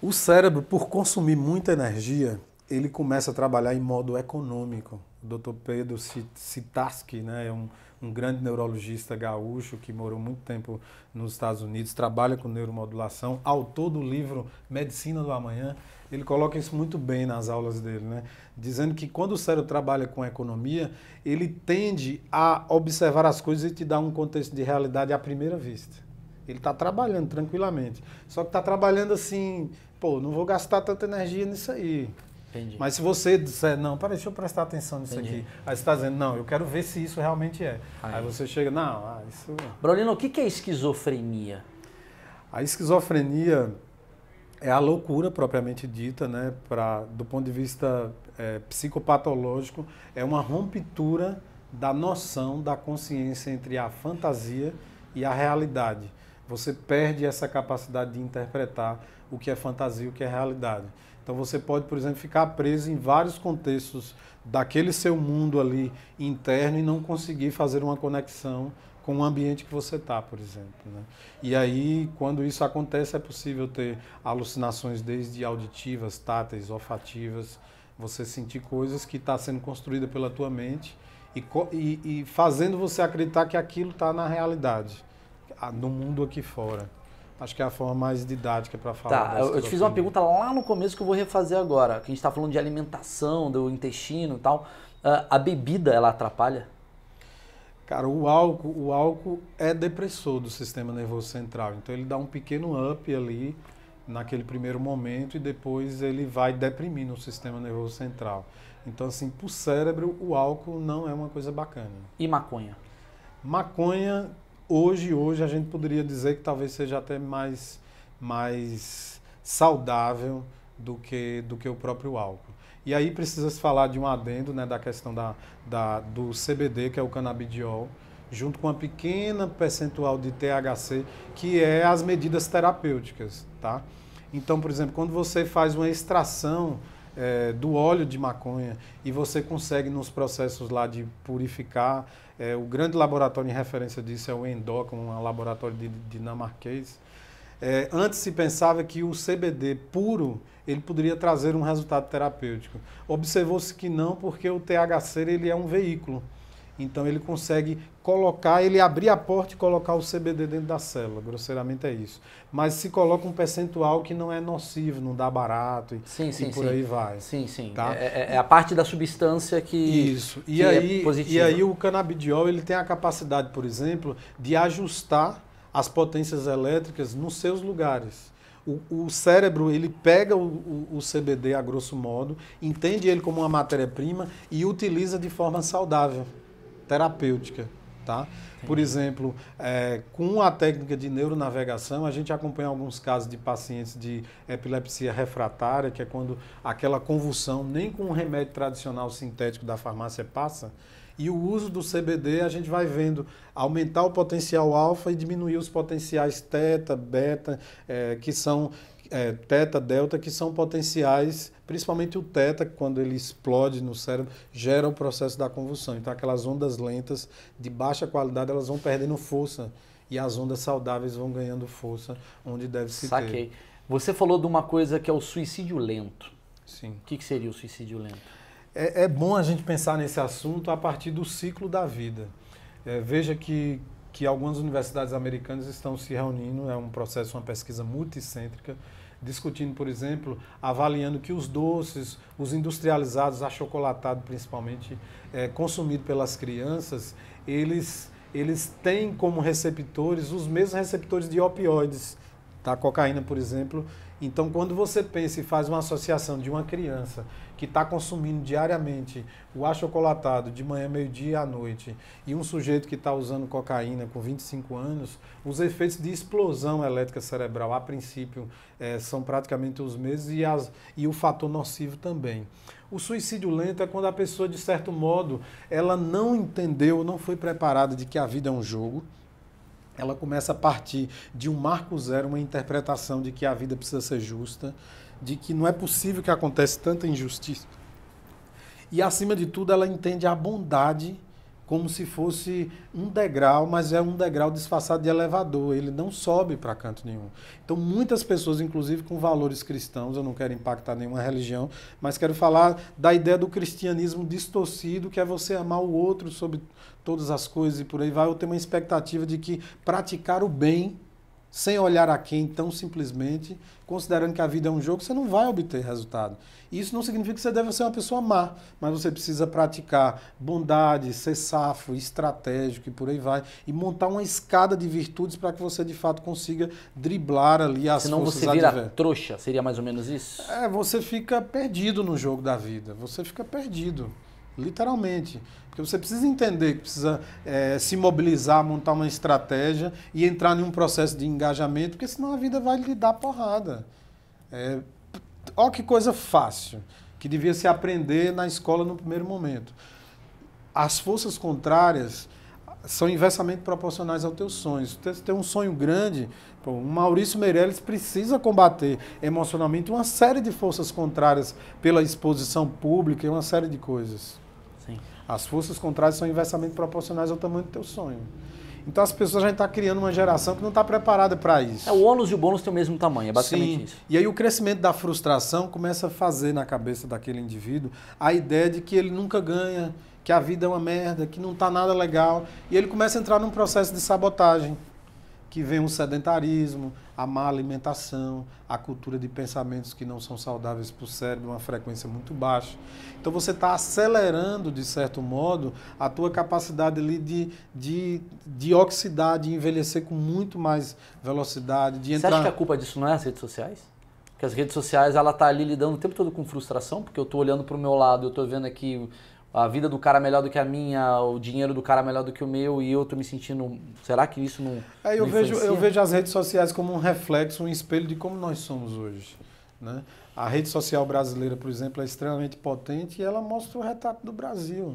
O cérebro, por consumir muita energia, ele começa a trabalhar em modo econômico. Dr. Pedro Sitarski, né, é um, um, grande neurologista gaúcho que morou muito tempo nos Estados Unidos, trabalha com neuromodulação, autor do livro Medicina do Amanhã. Ele coloca isso muito bem nas aulas dele, né? dizendo que quando o cérebro trabalha com economia, ele tende a observar as coisas e te dar um contexto de realidade à primeira vista. Ele está trabalhando tranquilamente, só que está trabalhando assim, pô, não vou gastar tanta energia nisso aí. Entendi. Mas se você disser, não, peraí, deixa eu prestar atenção nisso Entendi. aqui. Aí você está dizendo, não, eu quero ver se isso realmente é. Aí, Aí você chega, não, ah, isso. Brolino, o que é esquizofrenia? A esquizofrenia é a loucura propriamente dita, né? Pra, do ponto de vista é, psicopatológico, é uma ruptura da noção, da consciência entre a fantasia e a realidade. Você perde essa capacidade de interpretar o que é fantasia e o que é realidade. Então você pode, por exemplo, ficar preso em vários contextos daquele seu mundo ali interno e não conseguir fazer uma conexão com o ambiente que você está, por exemplo. Né? E aí, quando isso acontece, é possível ter alucinações desde auditivas, táteis, olfativas, você sentir coisas que está sendo construída pela tua mente e, e, e fazendo você acreditar que aquilo está na realidade, no mundo aqui fora. Acho que é a forma mais didática para falar. Tá, eu te fiz uma pergunta lá no começo que eu vou refazer agora. Que a gente está falando de alimentação, do intestino e tal. Uh, a bebida, ela atrapalha? Cara, o álcool, o álcool é depressor do sistema nervoso central. Então ele dá um pequeno up ali naquele primeiro momento e depois ele vai deprimindo o sistema nervoso central. Então assim, para o cérebro, o álcool não é uma coisa bacana. E maconha? Maconha hoje, hoje a gente poderia dizer que talvez seja até mais, mais saudável do que, do que o próprio álcool. E aí precisa se falar de um adendo né, da questão da, da, do CBD, que é o canabidiol, junto com uma pequena percentual de THC, que é as medidas terapêuticas, tá? Então, por exemplo, quando você faz uma extração é, do óleo de maconha e você consegue nos processos lá de purificar é, o grande laboratório em referência disso é o Endocon, um laboratório de, dinamarquês. É, antes se pensava que o CBD puro ele poderia trazer um resultado terapêutico. Observou-se que não, porque o THC ele é um veículo. Então ele consegue colocar, ele abrir a porta e colocar o CBD dentro da célula, grosseiramente é isso. Mas se coloca um percentual que não é nocivo, não dá barato e, sim, sim, e por sim. aí vai. Sim, sim. Tá? É, é, é, a parte da substância que isso. E que é aí, é positiva. E aí o canabidiol ele tem a capacidade, por exemplo, de ajustar as potências elétricas nos seus lugares. O, o, cérebro ele pega o, o, o, CBD a grosso modo, entende ele como uma matéria-prima e utiliza de forma saudável terapêutica. Tá? Por exemplo, é, com a técnica de neuronavegação, a gente acompanha alguns casos de pacientes de epilepsia refratária, que é quando aquela convulsão, nem com o um remédio tradicional sintético da farmácia passa, e o uso do CBD a gente vai vendo aumentar o potencial alfa e diminuir os potenciais teta, beta, é, que são é, teta, delta, que são potenciais, principalmente o teta, quando ele explode no cérebro, gera o processo da convulsão. Então, aquelas ondas lentas de baixa qualidade, elas vão perdendo força e as ondas saudáveis vão ganhando força onde deve se Saquei. Ter. Você falou de uma coisa que é o suicídio lento. Sim. O que, que seria o suicídio lento? É, é, bom a gente pensar nesse assunto a partir do ciclo da vida. É, veja que que algumas universidades americanas estão se reunindo, é um processo, uma pesquisa multicêntrica, discutindo, por exemplo, avaliando que os doces, os industrializados, achocolatado principalmente, é, consumido pelas crianças, eles, eles têm como receptores os mesmos receptores de opioides. da tá? A cocaína, por exemplo, então, quando você pensa e faz uma associação de uma criança que está consumindo diariamente o achocolatado de manhã, meio-dia à noite, e um sujeito que está usando cocaína com 25 anos, os efeitos de explosão elétrica cerebral, a princípio, é, são praticamente os mesmos e, as, e o fator nocivo também. O suicídio lento é quando a pessoa, de certo modo, ela não entendeu, não foi preparada de que a vida é um jogo ela começa a partir de um marco zero, uma interpretação de que a vida precisa ser justa, de que não é possível que aconteça tanta injustiça. E acima de tudo, ela entende a bondade como se fosse um degrau, mas é um degrau disfarçado de elevador, ele não sobe para canto nenhum. Então, muitas pessoas, inclusive com valores cristãos, eu não quero impactar nenhuma religião, mas quero falar da ideia do cristianismo distorcido, que é você amar o outro sobre todas as coisas e por aí vai, ou ter uma expectativa de que praticar o bem sem olhar a quem tão simplesmente, considerando que a vida é um jogo, você não vai obter resultado. Isso não significa que você deve ser uma pessoa má, mas você precisa praticar bondade, ser safo, estratégico e por aí vai, e montar uma escada de virtudes para que você de fato consiga driblar ali as Senão forças Senão você vira trouxa, seria mais ou menos isso? É, você fica perdido no jogo da vida, você fica perdido. Literalmente. Porque você precisa entender que precisa é, se mobilizar, montar uma estratégia e entrar em um processo de engajamento, porque senão a vida vai lhe dar porrada. É, ó que coisa fácil, que devia se aprender na escola no primeiro momento. As forças contrárias são inversamente proporcionais aos teus sonhos. Se tem um sonho grande, o Maurício Meirelles precisa combater emocionalmente uma série de forças contrárias pela exposição pública e uma série de coisas. As forças contrárias são inversamente proporcionais ao tamanho do teu sonho. Então as pessoas já estão tá criando uma geração que não está preparada para isso. É, o ônus e o bônus têm o mesmo tamanho, é basicamente Sim. isso. E aí o crescimento da frustração começa a fazer na cabeça daquele indivíduo a ideia de que ele nunca ganha, que a vida é uma merda, que não está nada legal. E ele começa a entrar num processo de sabotagem que vem o sedentarismo, a má alimentação, a cultura de pensamentos que não são saudáveis para o cérebro, uma frequência muito baixa. Então você está acelerando, de certo modo, a tua capacidade ali de, de, de oxidar, de envelhecer com muito mais velocidade. De entrar... Você acha que a culpa disso não é as redes sociais? Que as redes sociais, ela está ali lidando o tempo todo com frustração, porque eu estou olhando para o meu lado, eu estou vendo aqui a vida do cara é melhor do que a minha, o dinheiro do cara é melhor do que o meu e eu tô me sentindo. Será que isso não. É, eu, não vejo, eu vejo as redes sociais como um reflexo, um espelho de como nós somos hoje. Né? A rede social brasileira, por exemplo, é extremamente potente e ela mostra o retrato do Brasil.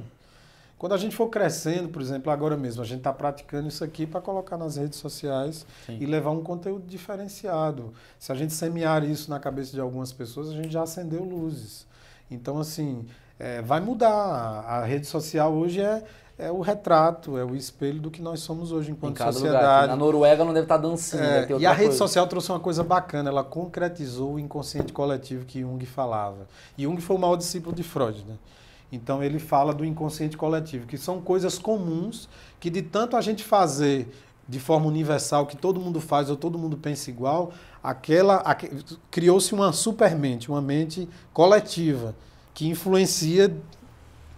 Quando a gente for crescendo, por exemplo, agora mesmo, a gente está praticando isso aqui para colocar nas redes sociais Sim. e levar um conteúdo diferenciado. Se a gente semear isso na cabeça de algumas pessoas, a gente já acendeu luzes. Então, assim, é, vai mudar. A rede social hoje é, é o retrato, é o espelho do que nós somos hoje enquanto sociedade. Lugar. Na Noruega não deve estar tá dançando. É, deve e a rede coisa. social trouxe uma coisa bacana, ela concretizou o inconsciente coletivo que Jung falava. e Jung foi o maior discípulo de Freud, né? Então ele fala do inconsciente coletivo, que são coisas comuns que de tanto a gente fazer de forma universal, que todo mundo faz ou todo mundo pensa igual, aquela, aqu... criou-se uma supermente, uma mente coletiva que influencia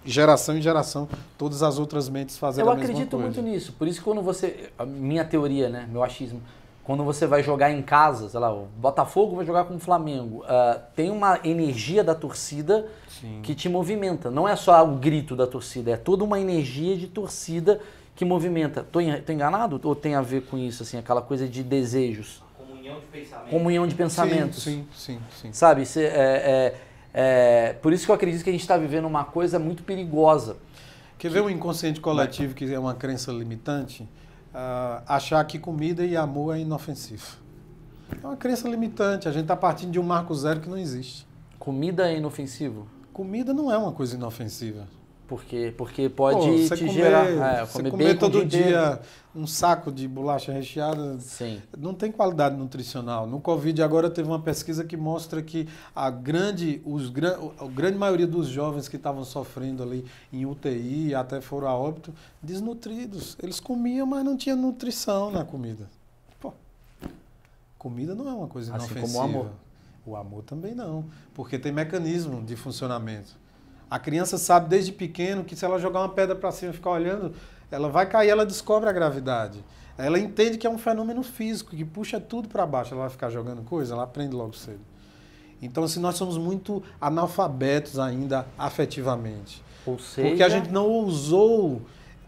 geração em geração, todas as outras mentes fazendo Eu a mesma coisa. Eu acredito muito nisso. Por isso que quando você, a minha teoria, né, meu achismo, quando você vai jogar em casa, sei lá, o Botafogo vai jogar com o Flamengo, uh, tem uma energia da torcida Sim. que te movimenta. Não é só o grito da torcida, é toda uma energia de torcida que movimenta. Tô, en tô enganado ou tem a ver com isso, assim, aquela coisa de desejos? Comunhão de pensamentos. Comunhão de pensamentos. Sim, sim, sim. sim. Sabe, cê, é, é é, por isso que eu acredito que a gente está vivendo uma coisa muito perigosa. Quer que... ver o inconsciente coletivo, que é uma crença limitante? Uh, achar que comida e amor é inofensivo. É uma crença limitante. A gente está partindo de um marco zero que não existe. Comida é inofensivo? Comida não é uma coisa inofensiva. Porque, porque pode Pô, te comer, gerar. É, você comer, comer todo dia um saco de bolacha recheada Sim. não tem qualidade nutricional. No Covid agora teve uma pesquisa que mostra que a grande, os, a grande maioria dos jovens que estavam sofrendo ali em UTI, até foram a óbito, desnutridos. Eles comiam, mas não tinha nutrição na comida. Pô, comida não é uma coisa assim inofensiva. Como o amor. O amor também não, porque tem mecanismo de funcionamento. A criança sabe desde pequeno que se ela jogar uma pedra para cima e ficar olhando, ela vai cair, ela descobre a gravidade. Ela entende que é um fenômeno físico, que puxa tudo para baixo, ela vai ficar jogando coisa, ela aprende logo cedo. Então, assim, nós somos muito analfabetos ainda afetivamente. Ou seja... Porque a gente não ousou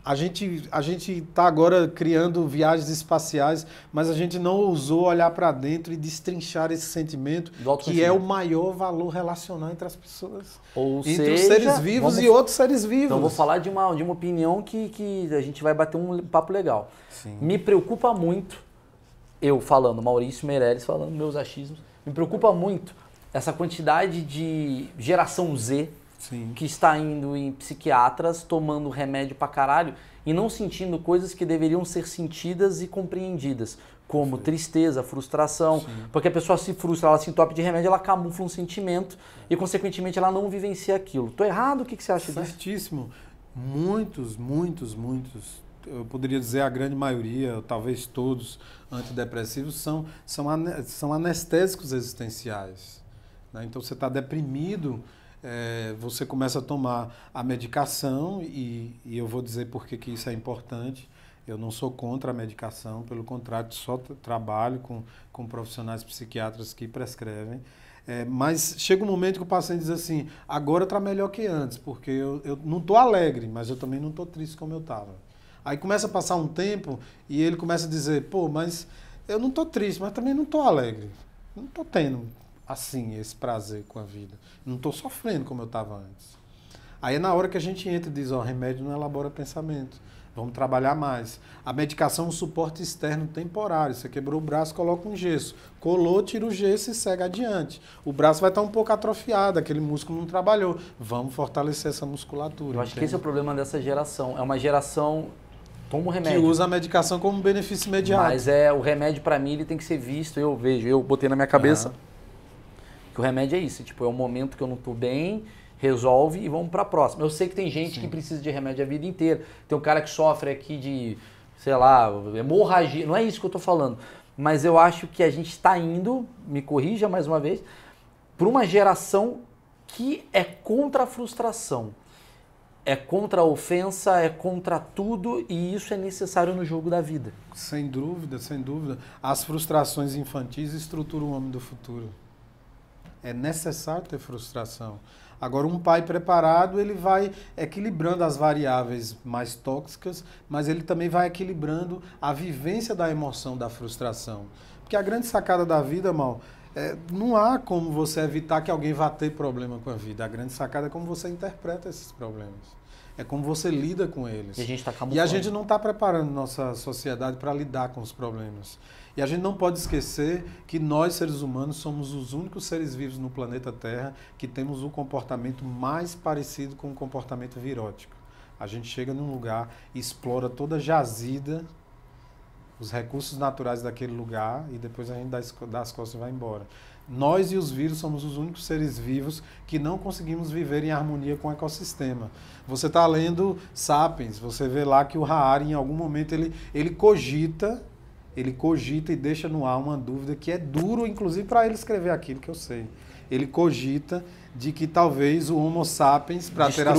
a gente a gente está agora criando viagens espaciais, mas a gente não ousou olhar para dentro e destrinchar esse sentimento que é o maior valor relacional entre as pessoas, Ou entre seja, os seres vivos vamos... e outros seres vivos. Então vou falar de uma de uma opinião que que a gente vai bater um papo legal. Sim. Me preocupa muito eu falando, Maurício Meirelles falando meus achismos. Me preocupa muito essa quantidade de geração Z Sim. que está indo em psiquiatras, tomando remédio pra caralho e não sentindo coisas que deveriam ser sentidas e compreendidas, como Sim. tristeza, frustração, Sim. porque a pessoa se frustra, ela se entope de remédio, ela camufla um sentimento e, consequentemente, ela não vivencia aquilo. Tô errado? O que, que você acha disso? Certíssimo. Muitos, muitos, muitos, eu poderia dizer a grande maioria, talvez todos, antidepressivos são, são, são anestésicos existenciais. Né? Então você está deprimido é, você começa a tomar a medicação, e, e eu vou dizer porque que isso é importante. Eu não sou contra a medicação, pelo contrário, só trabalho com, com profissionais psiquiatras que prescrevem. É, mas chega um momento que o paciente diz assim: agora está melhor que antes, porque eu, eu não estou alegre, mas eu também não estou triste como eu estava. Aí começa a passar um tempo e ele começa a dizer: pô, mas eu não estou triste, mas também não estou alegre. Não estou tendo assim esse prazer com a vida. Não estou sofrendo como eu estava antes. Aí na hora que a gente entra e diz, ó, remédio não elabora pensamento. Vamos trabalhar mais. A medicação é um suporte externo temporário. Você quebrou o braço, coloca um gesso. Colou, tira o gesso e segue adiante. O braço vai estar um pouco atrofiado, aquele músculo não trabalhou. Vamos fortalecer essa musculatura. Eu acho entende? que esse é o problema dessa geração. É uma geração toma o remédio. Que usa a medicação como benefício imediato. Mas é, o remédio para mim ele tem que ser visto, eu vejo, eu botei na minha cabeça. Uhum que o remédio é isso, tipo, é um momento que eu não tô bem, resolve e vamos para a próxima. Eu sei que tem gente Sim. que precisa de remédio a vida inteira. Tem um cara que sofre aqui de, sei lá, hemorragia. Não é isso que eu tô falando. Mas eu acho que a gente está indo, me corrija mais uma vez, para uma geração que é contra a frustração. É contra a ofensa, é contra tudo e isso é necessário no jogo da vida. Sem dúvida, sem dúvida. As frustrações infantis estruturam o homem do futuro. É necessário ter frustração. Agora, um pai preparado, ele vai equilibrando as variáveis mais tóxicas, mas ele também vai equilibrando a vivência da emoção da frustração. Porque a grande sacada da vida, mal, é, não há como você evitar que alguém vá ter problema com a vida. A grande sacada é como você interpreta esses problemas. É como você lida com eles. E a gente, tá e a gente não está preparando nossa sociedade para lidar com os problemas. E a gente não pode esquecer que nós, seres humanos, somos os únicos seres vivos no planeta Terra que temos um comportamento mais parecido com o um comportamento virótico. A gente chega num lugar, explora toda jazida, os recursos naturais daquele lugar e depois a gente dá, as costas e vai embora. Nós e os vírus somos os únicos seres vivos que não conseguimos viver em harmonia com o ecossistema. Você está lendo Sapiens, você vê lá que o Haari, em algum momento, ele, ele cogita ele cogita e deixa no ar uma dúvida que é duro, inclusive, para ele escrever aquilo que eu sei. Ele cogita de que talvez o Homo sapiens, para ter a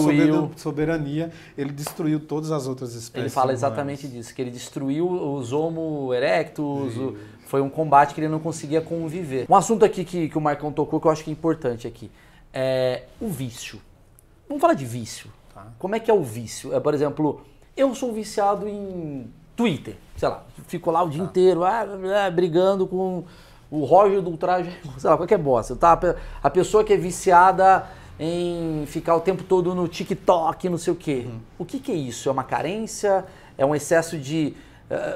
soberania, ele destruiu todas as outras espécies. Ele fala exatamente disso, que ele destruiu os Homo erectus, o, foi um combate que ele não conseguia conviver. Um assunto aqui que, que o Marcão tocou que eu acho que é importante aqui, é o vício. Vamos falar de vício. Tá. Como é que é o vício? É, por exemplo, eu sou viciado em Twitter sei lá, ficou lá o dia ah. inteiro ah, né, brigando com o Roger do Ultraje, sei lá, qualquer bosta. Tá? A pessoa que é viciada em ficar o tempo todo no TikTok, não sei o quê. Hum. O que, que é isso? É uma carência? É um excesso de.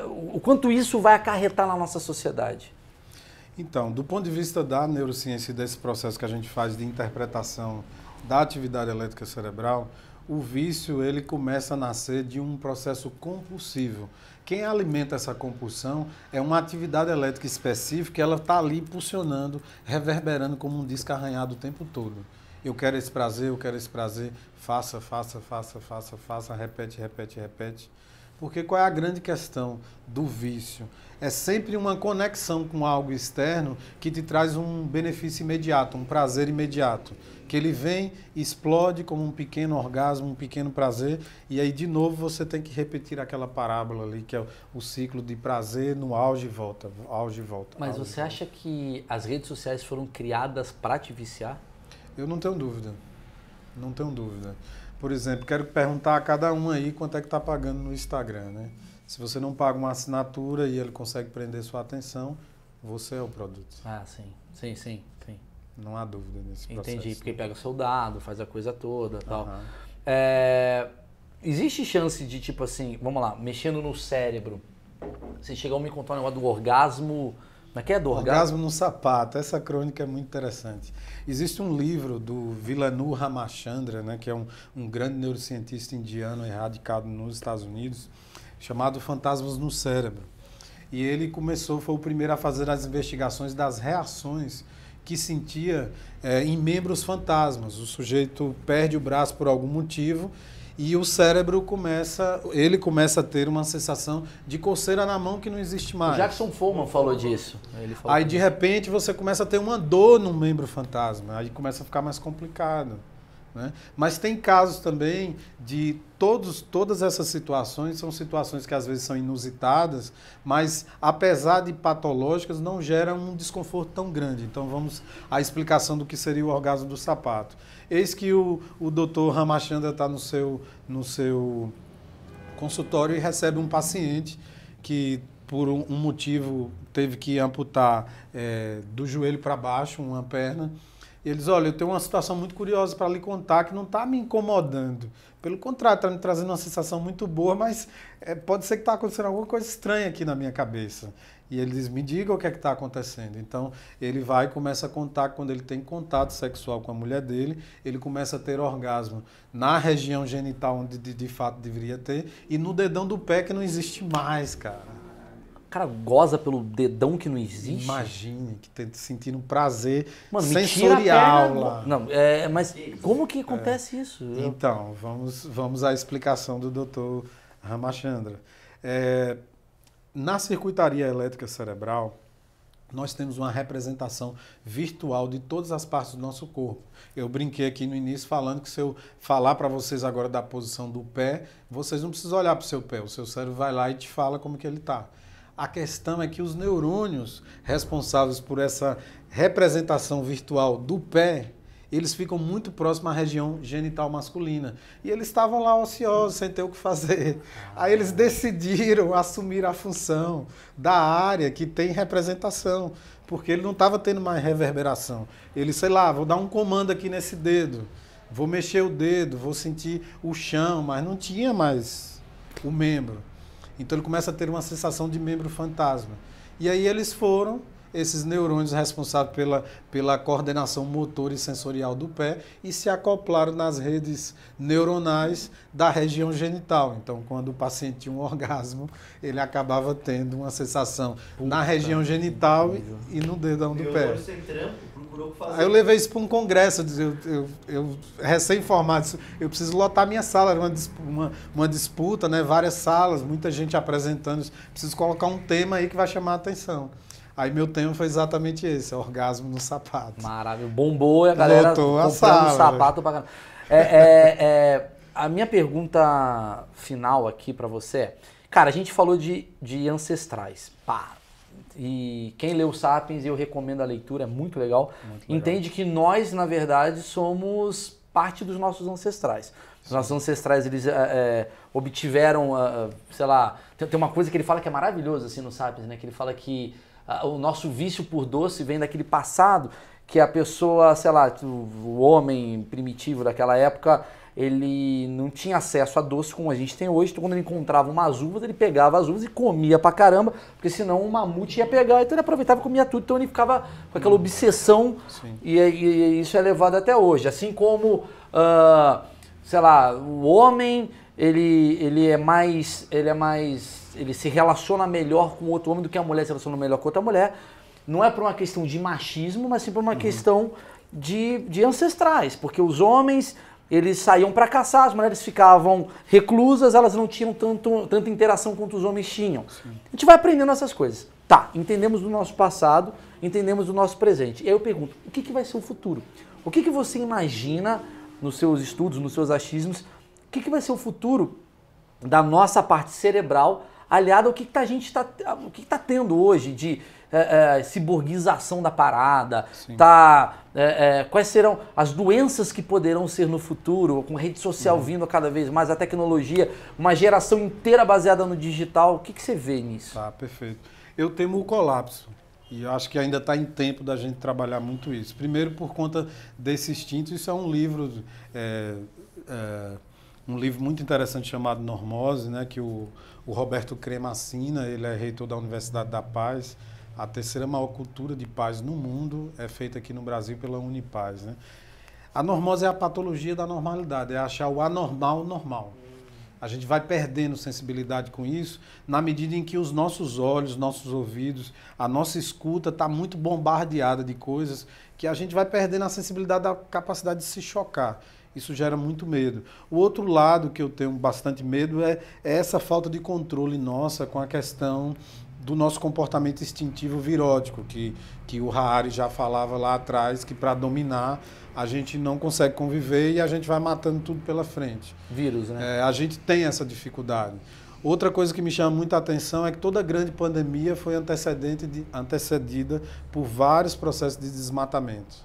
Uh, o quanto isso vai acarretar na nossa sociedade? Então, do ponto de vista da neurociência e desse processo que a gente faz de interpretação da atividade elétrica cerebral, o vício ele começa a nascer de um processo compulsivo. Quem alimenta essa compulsão é uma atividade elétrica específica, ela está ali pulsionando, reverberando como um disco arranhado o tempo todo. Eu quero esse prazer, eu quero esse prazer, faça, faça, faça, faça, faça, repete, repete, repete. Porque qual é a grande questão do vício? é sempre uma conexão com algo externo que te traz um benefício imediato, um prazer imediato. Que ele vem, explode como um pequeno orgasmo, um pequeno prazer, e aí de novo você tem que repetir aquela parábola ali, que é o ciclo de prazer no auge e volta, auge e volta. Mas você volta. acha que as redes sociais foram criadas para te viciar? Eu não tenho dúvida. Não tenho dúvida. Por exemplo, quero perguntar a cada um aí quanto é que está pagando no Instagram, né? Se você não paga uma assinatura e ele consegue prender sua atenção, você é o produto. Ah, sim. Sim, sim, sim. Não há dúvida nesse Entendi, processo. Entendi, porque pega o seu dado, faz a coisa toda e tal. Uhum. É, existe chance de, tipo assim, vamos lá, mexendo no cérebro, você chegar a me contar um negócio do orgasmo... Como é que é do orgasmo? Orgasmo no sapato. Essa crônica é muito interessante. Existe um livro do Vilanu Ramachandra, né, que é um, um grande neurocientista indiano erradicado nos Estados Unidos, chamado Fantasmas no Cérebro. E ele começou, foi o primeiro a fazer as investigações das reações que sentia é, em membros fantasmas. O sujeito perde o braço por algum motivo e o cérebro começa, ele começa a ter uma sensação de coceira na mão que não existe mais. O Jackson Foreman falou disso. Falou aí de repente você começa a ter uma dor no membro fantasma, aí começa a ficar mais complicado. Né? Mas tem casos também de todos, todas essas situações, são situações que às vezes são inusitadas, mas apesar de patológicas, não geram um desconforto tão grande. Então vamos à explicação do que seria o orgasmo do sapato. Eis que o, o doutor Ramachandra está no seu, no seu consultório e recebe um paciente que por um, motivo teve que amputar é, do joelho para baixo uma perna e Eles, olha, eu tenho uma situação muito curiosa para lhe contar que não está me incomodando. Pelo contrário, está me trazendo uma sensação muito boa, mas é, pode ser que está acontecendo alguma coisa estranha aqui na minha cabeça. E ele diz, me diga o que é que está acontecendo. Então, ele vai e começa a contar, quando ele tem contato sexual com a mulher dele, ele começa a ter orgasmo na região genital, onde de, de fato deveria ter, e no dedão do pé que não existe mais, cara cara goza pelo dedão que não existe. Imagine que tá sentindo um prazer Mano, sensorial lá. Não, é, mas como que acontece é. isso? Eu... Então, vamos, vamos à explicação do Dr. Ramachandra. É, na circuitaria elétrica cerebral, nós temos uma representação virtual de todas as partes do nosso corpo. Eu brinquei aqui no início falando que se eu falar para vocês agora da posição do pé, vocês não precisam olhar para o seu pé, o seu cérebro vai lá e te fala como que ele está. A questão é que os neurônios responsáveis por essa representação virtual do pé, eles ficam muito próximos à região genital masculina. E eles estavam lá ociosos, sem ter o que fazer. Ah. Aí eles decidiram assumir a função da área que tem representação, porque ele não estava tendo mais reverberação. Ele, sei lá, vou dar um comando aqui nesse dedo, vou mexer o dedo, vou sentir o chão, mas não tinha mais o membro. Então ele começa a ter uma sensação de membro fantasma. E aí eles foram esses neurônios responsáveis pela, pela coordenação motor e sensorial do pé e se acoplaram nas redes neuronais da região genital. Então, quando o paciente tinha um orgasmo, ele acabava tendo uma sensação Puta na região genital e, e no dedão do pé. Sem trampo procurou fazer. Aí eu levei isso para um congresso, eu, eu, eu recém-formado, eu preciso lotar minha sala, era uma, uma, uma, disputa, né? várias salas, muita gente apresentando, preciso colocar um tema aí que vai chamar a atenção. Aí meu tema foi exatamente esse, orgasmo no sapato. Maravilha, bombou e a galera Lotou a sala. sapato para. é, é, é, A minha pergunta final aqui para você é, cara, a gente falou de, de ancestrais, pá, e quem leu Sapiens, eu recomendo a leitura, é muito legal. Muito legal. Entende que nós, na verdade, somos parte dos nossos ancestrais. Os nossos ancestrais, eles é, é obtiveram, ah, ah, sei lá, tem, uma coisa que ele fala que é maravilhosa assim no Sapiens, né? Que ele fala que ah, o nosso vício por doce vem daquele passado que a pessoa, sei lá, o homem primitivo daquela época ele não tinha acesso a doce como a gente tem hoje. Então, quando ele encontrava umas uvas, ele pegava as uvas e comia pra caramba, porque senão o mamute ia pegar. Então, ele aproveitava e comia tudo. Então, ele ficava com aquela uhum. obsessão. E, e, isso é levado até hoje. Assim como, uh, sei lá, o homem, ele, ele é mais. Ele é mais. Ele se relaciona melhor com outro homem do que a mulher se relaciona melhor com outra mulher. Não é por uma questão de machismo, mas sim por uma uhum. questão de, de ancestrais. Porque os homens eles saíam para caçar, as mulheres ficavam reclusas, elas não tinham tanto, tanta interação quanto os homens tinham. Sim. A gente vai aprendendo essas coisas. Tá, entendemos do nosso passado, entendemos do nosso presente. E aí eu pergunto, o que, que vai ser o futuro? O que, que você imagina nos seus estudos, nos seus achismos, o que, que vai ser o futuro da nossa parte cerebral aliada ao que, que a gente está tá tendo hoje de é, é, ciborguização da parada, tá, é, é, quais serão as doenças que poderão ser no futuro, com rede social uhum. vindo cada vez mais, a tecnologia, uma geração inteira baseada no digital. O que, que você vê nisso? Tá, perfeito. Eu temo o colapso. E eu acho que ainda está em tempo da gente trabalhar muito isso. Primeiro, por conta desse instinto, isso é um livro é, é, um livro muito interessante chamado Normose, né, que o, o Roberto Crema assina, ele é reitor da Universidade da Paz, a terceira maior cultura de paz no mundo é feita aqui no Brasil pela Unipaz. Né? A normose é a patologia da normalidade, é achar o anormal normal. A gente vai perdendo sensibilidade com isso na medida em que os nossos olhos, nossos ouvidos, a nossa escuta está muito bombardeada de coisas que a gente vai perdendo a sensibilidade da capacidade de se chocar. Isso gera muito medo. O outro lado que eu tenho bastante medo é, é essa falta de controle nossa com a questão do nosso comportamento instintivo virótico, que, que o Harari já falava lá atrás, que para dominar a gente não consegue conviver e a gente vai matando tudo pela frente. Vírus, né? É, a gente tem essa dificuldade. Outra coisa que me chama muita atenção é que toda grande pandemia foi antecedente de, antecedida por vários processos de desmatamento.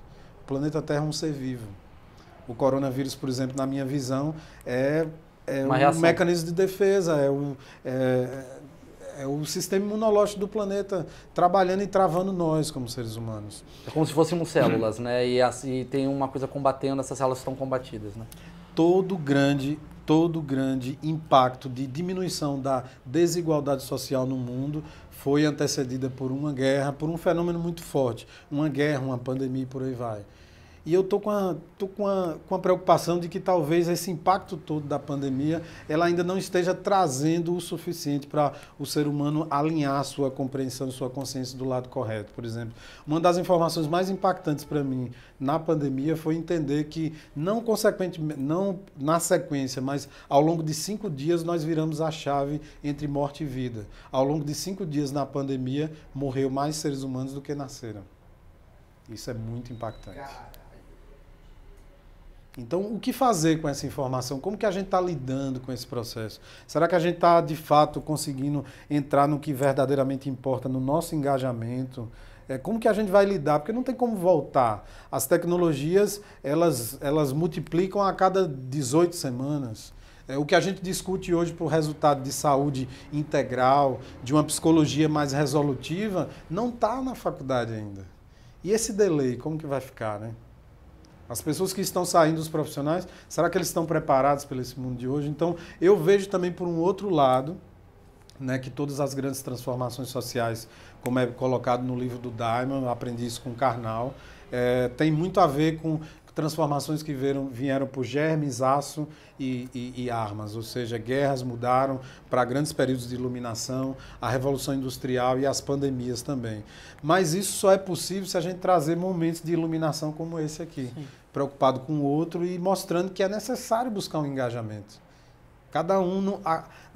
O planeta Terra é um ser vivo. O coronavírus, por exemplo, na minha visão, é, é um reação. mecanismo de defesa, é, um, é é o sistema imunológico do planeta trabalhando e travando nós como seres humanos. É como se fôssemos células, né? E, assim, tem uma coisa combatendo, essas células estão combatidas, né? Todo grande todo grande impacto de diminuição da desigualdade social no mundo foi antecedida por uma guerra, por um fenômeno muito forte, uma guerra, uma pandemia e por aí vai. E eu estou com, a, tô com, a, com a preocupação de que talvez esse impacto todo da pandemia ela ainda não esteja trazendo o suficiente para o ser humano alinhar sua compreensão, sua consciência do lado correto. Por exemplo, uma das informações mais impactantes para mim na pandemia foi entender que, não consequentemente, não na sequência, mas ao longo de cinco dias nós viramos a chave entre morte e vida. Ao longo de cinco dias na pandemia, morreu mais seres humanos do que nasceram. Isso é muito impactante. Então, o que fazer com essa informação? Como que a gente está lidando com esse processo? Será que a gente está, de fato, conseguindo entrar no que verdadeiramente importa, no nosso engajamento? É, como que a gente vai lidar? Porque não tem como voltar. As tecnologias, elas, elas multiplicam a cada 18 semanas. É, o que a gente discute hoje para o resultado de saúde integral, de uma psicologia mais resolutiva, não está na faculdade ainda. E esse delay, como que vai ficar, né? As pessoas que estão saindo, os profissionais, será que eles estão preparados para esse mundo de hoje? Então, eu vejo também por um outro lado, né, que todas as grandes transformações sociais, como é colocado no livro do Diamond, aprendi isso com Karnal, é, tem muito a ver com transformações que vieram, vieram por germes, aço e, e, e armas, ou seja, guerras mudaram para grandes períodos de iluminação, a revolução industrial e as pandemias também. Mas isso só é possível se a gente trazer momentos de iluminação como esse aqui, Sim. preocupado com o outro e mostrando que é necessário buscar um engajamento. Cada um,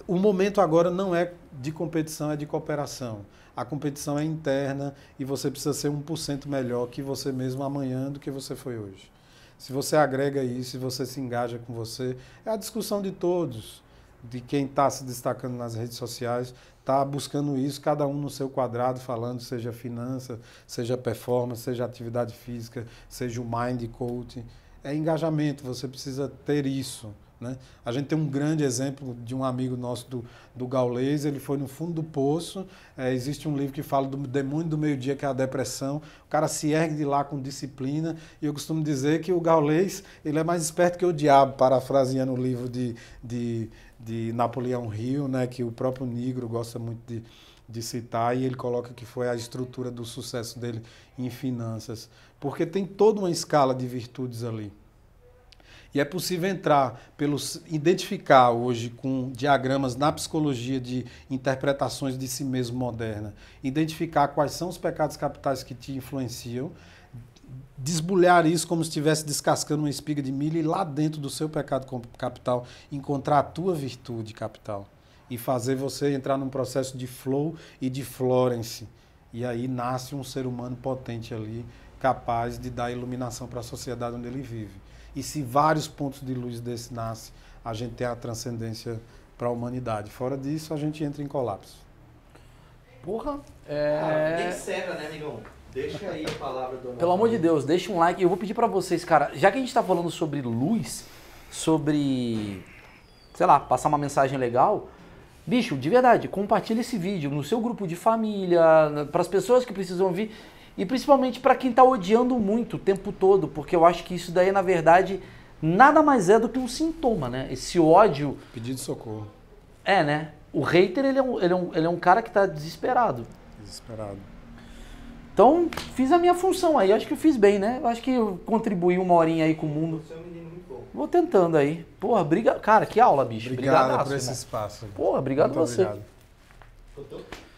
o momento agora não é de competição, é de cooperação. A competição é interna e você precisa ser 1% melhor que você mesmo amanhã do que você foi hoje se você agrega isso, se você se engaja com você, é a discussão de todos, de quem está se destacando nas redes sociais, está buscando isso, cada um no seu quadrado, falando, seja finança, seja performance, seja atividade física, seja o mind coaching. É engajamento, você precisa ter isso. Né? A gente tem um grande exemplo de um amigo nosso do, do Gaulês, ele foi no fundo do poço. É, existe um livro que fala do demônio do meio-dia, que é a depressão. O cara se ergue de lá com disciplina. E eu costumo dizer que o Gaulês ele é mais esperto que o diabo, parafraseando o livro de, de, de Napoleão Hill, né? que o próprio Negro gosta muito de, de citar, e ele coloca que foi a estrutura do sucesso dele em finanças. Porque tem toda uma escala de virtudes ali. E é possível entrar, pelos, identificar hoje com diagramas na psicologia de interpretações de si mesmo moderna, identificar quais são os pecados capitais que te influenciam, desbulhar isso como se estivesse descascando uma espiga de milho e lá dentro do seu pecado capital encontrar a tua virtude capital e fazer você entrar num processo de flow e de Florence. E aí nasce um ser humano potente ali, capaz de dar iluminação para a sociedade onde ele vive. E se vários pontos de luz desse nascem, a gente tem a transcendência para a humanidade. Fora disso, a gente entra em colapso. Porra! É... Ah, ninguém cega, né, amigão? Deixa aí a palavra do Pelo amor de Deus, deixa um like. Eu vou pedir para vocês, cara, já que a gente está falando sobre luz, sobre, sei lá, passar uma mensagem legal, bicho, de verdade, compartilha esse vídeo no seu grupo de família, para as pessoas que precisam ouvir. E principalmente para quem está odiando muito o tempo todo, porque eu acho que isso daí, na verdade, nada mais é do que um sintoma, né? Esse ódio. Pedido de socorro. É, né? O hater, ele é um, ele é um, ele é um cara que está desesperado. Desesperado. Então, fiz a minha função aí. Acho que eu fiz bem, né? Acho que eu contribuí uma horinha aí com o mundo. Você é um menino muito bom. Vou tentando aí. Porra, briga... Cara, que aula, bicho. Obrigado por esse espaço. Porra, obrigado Muito você. Obrigado.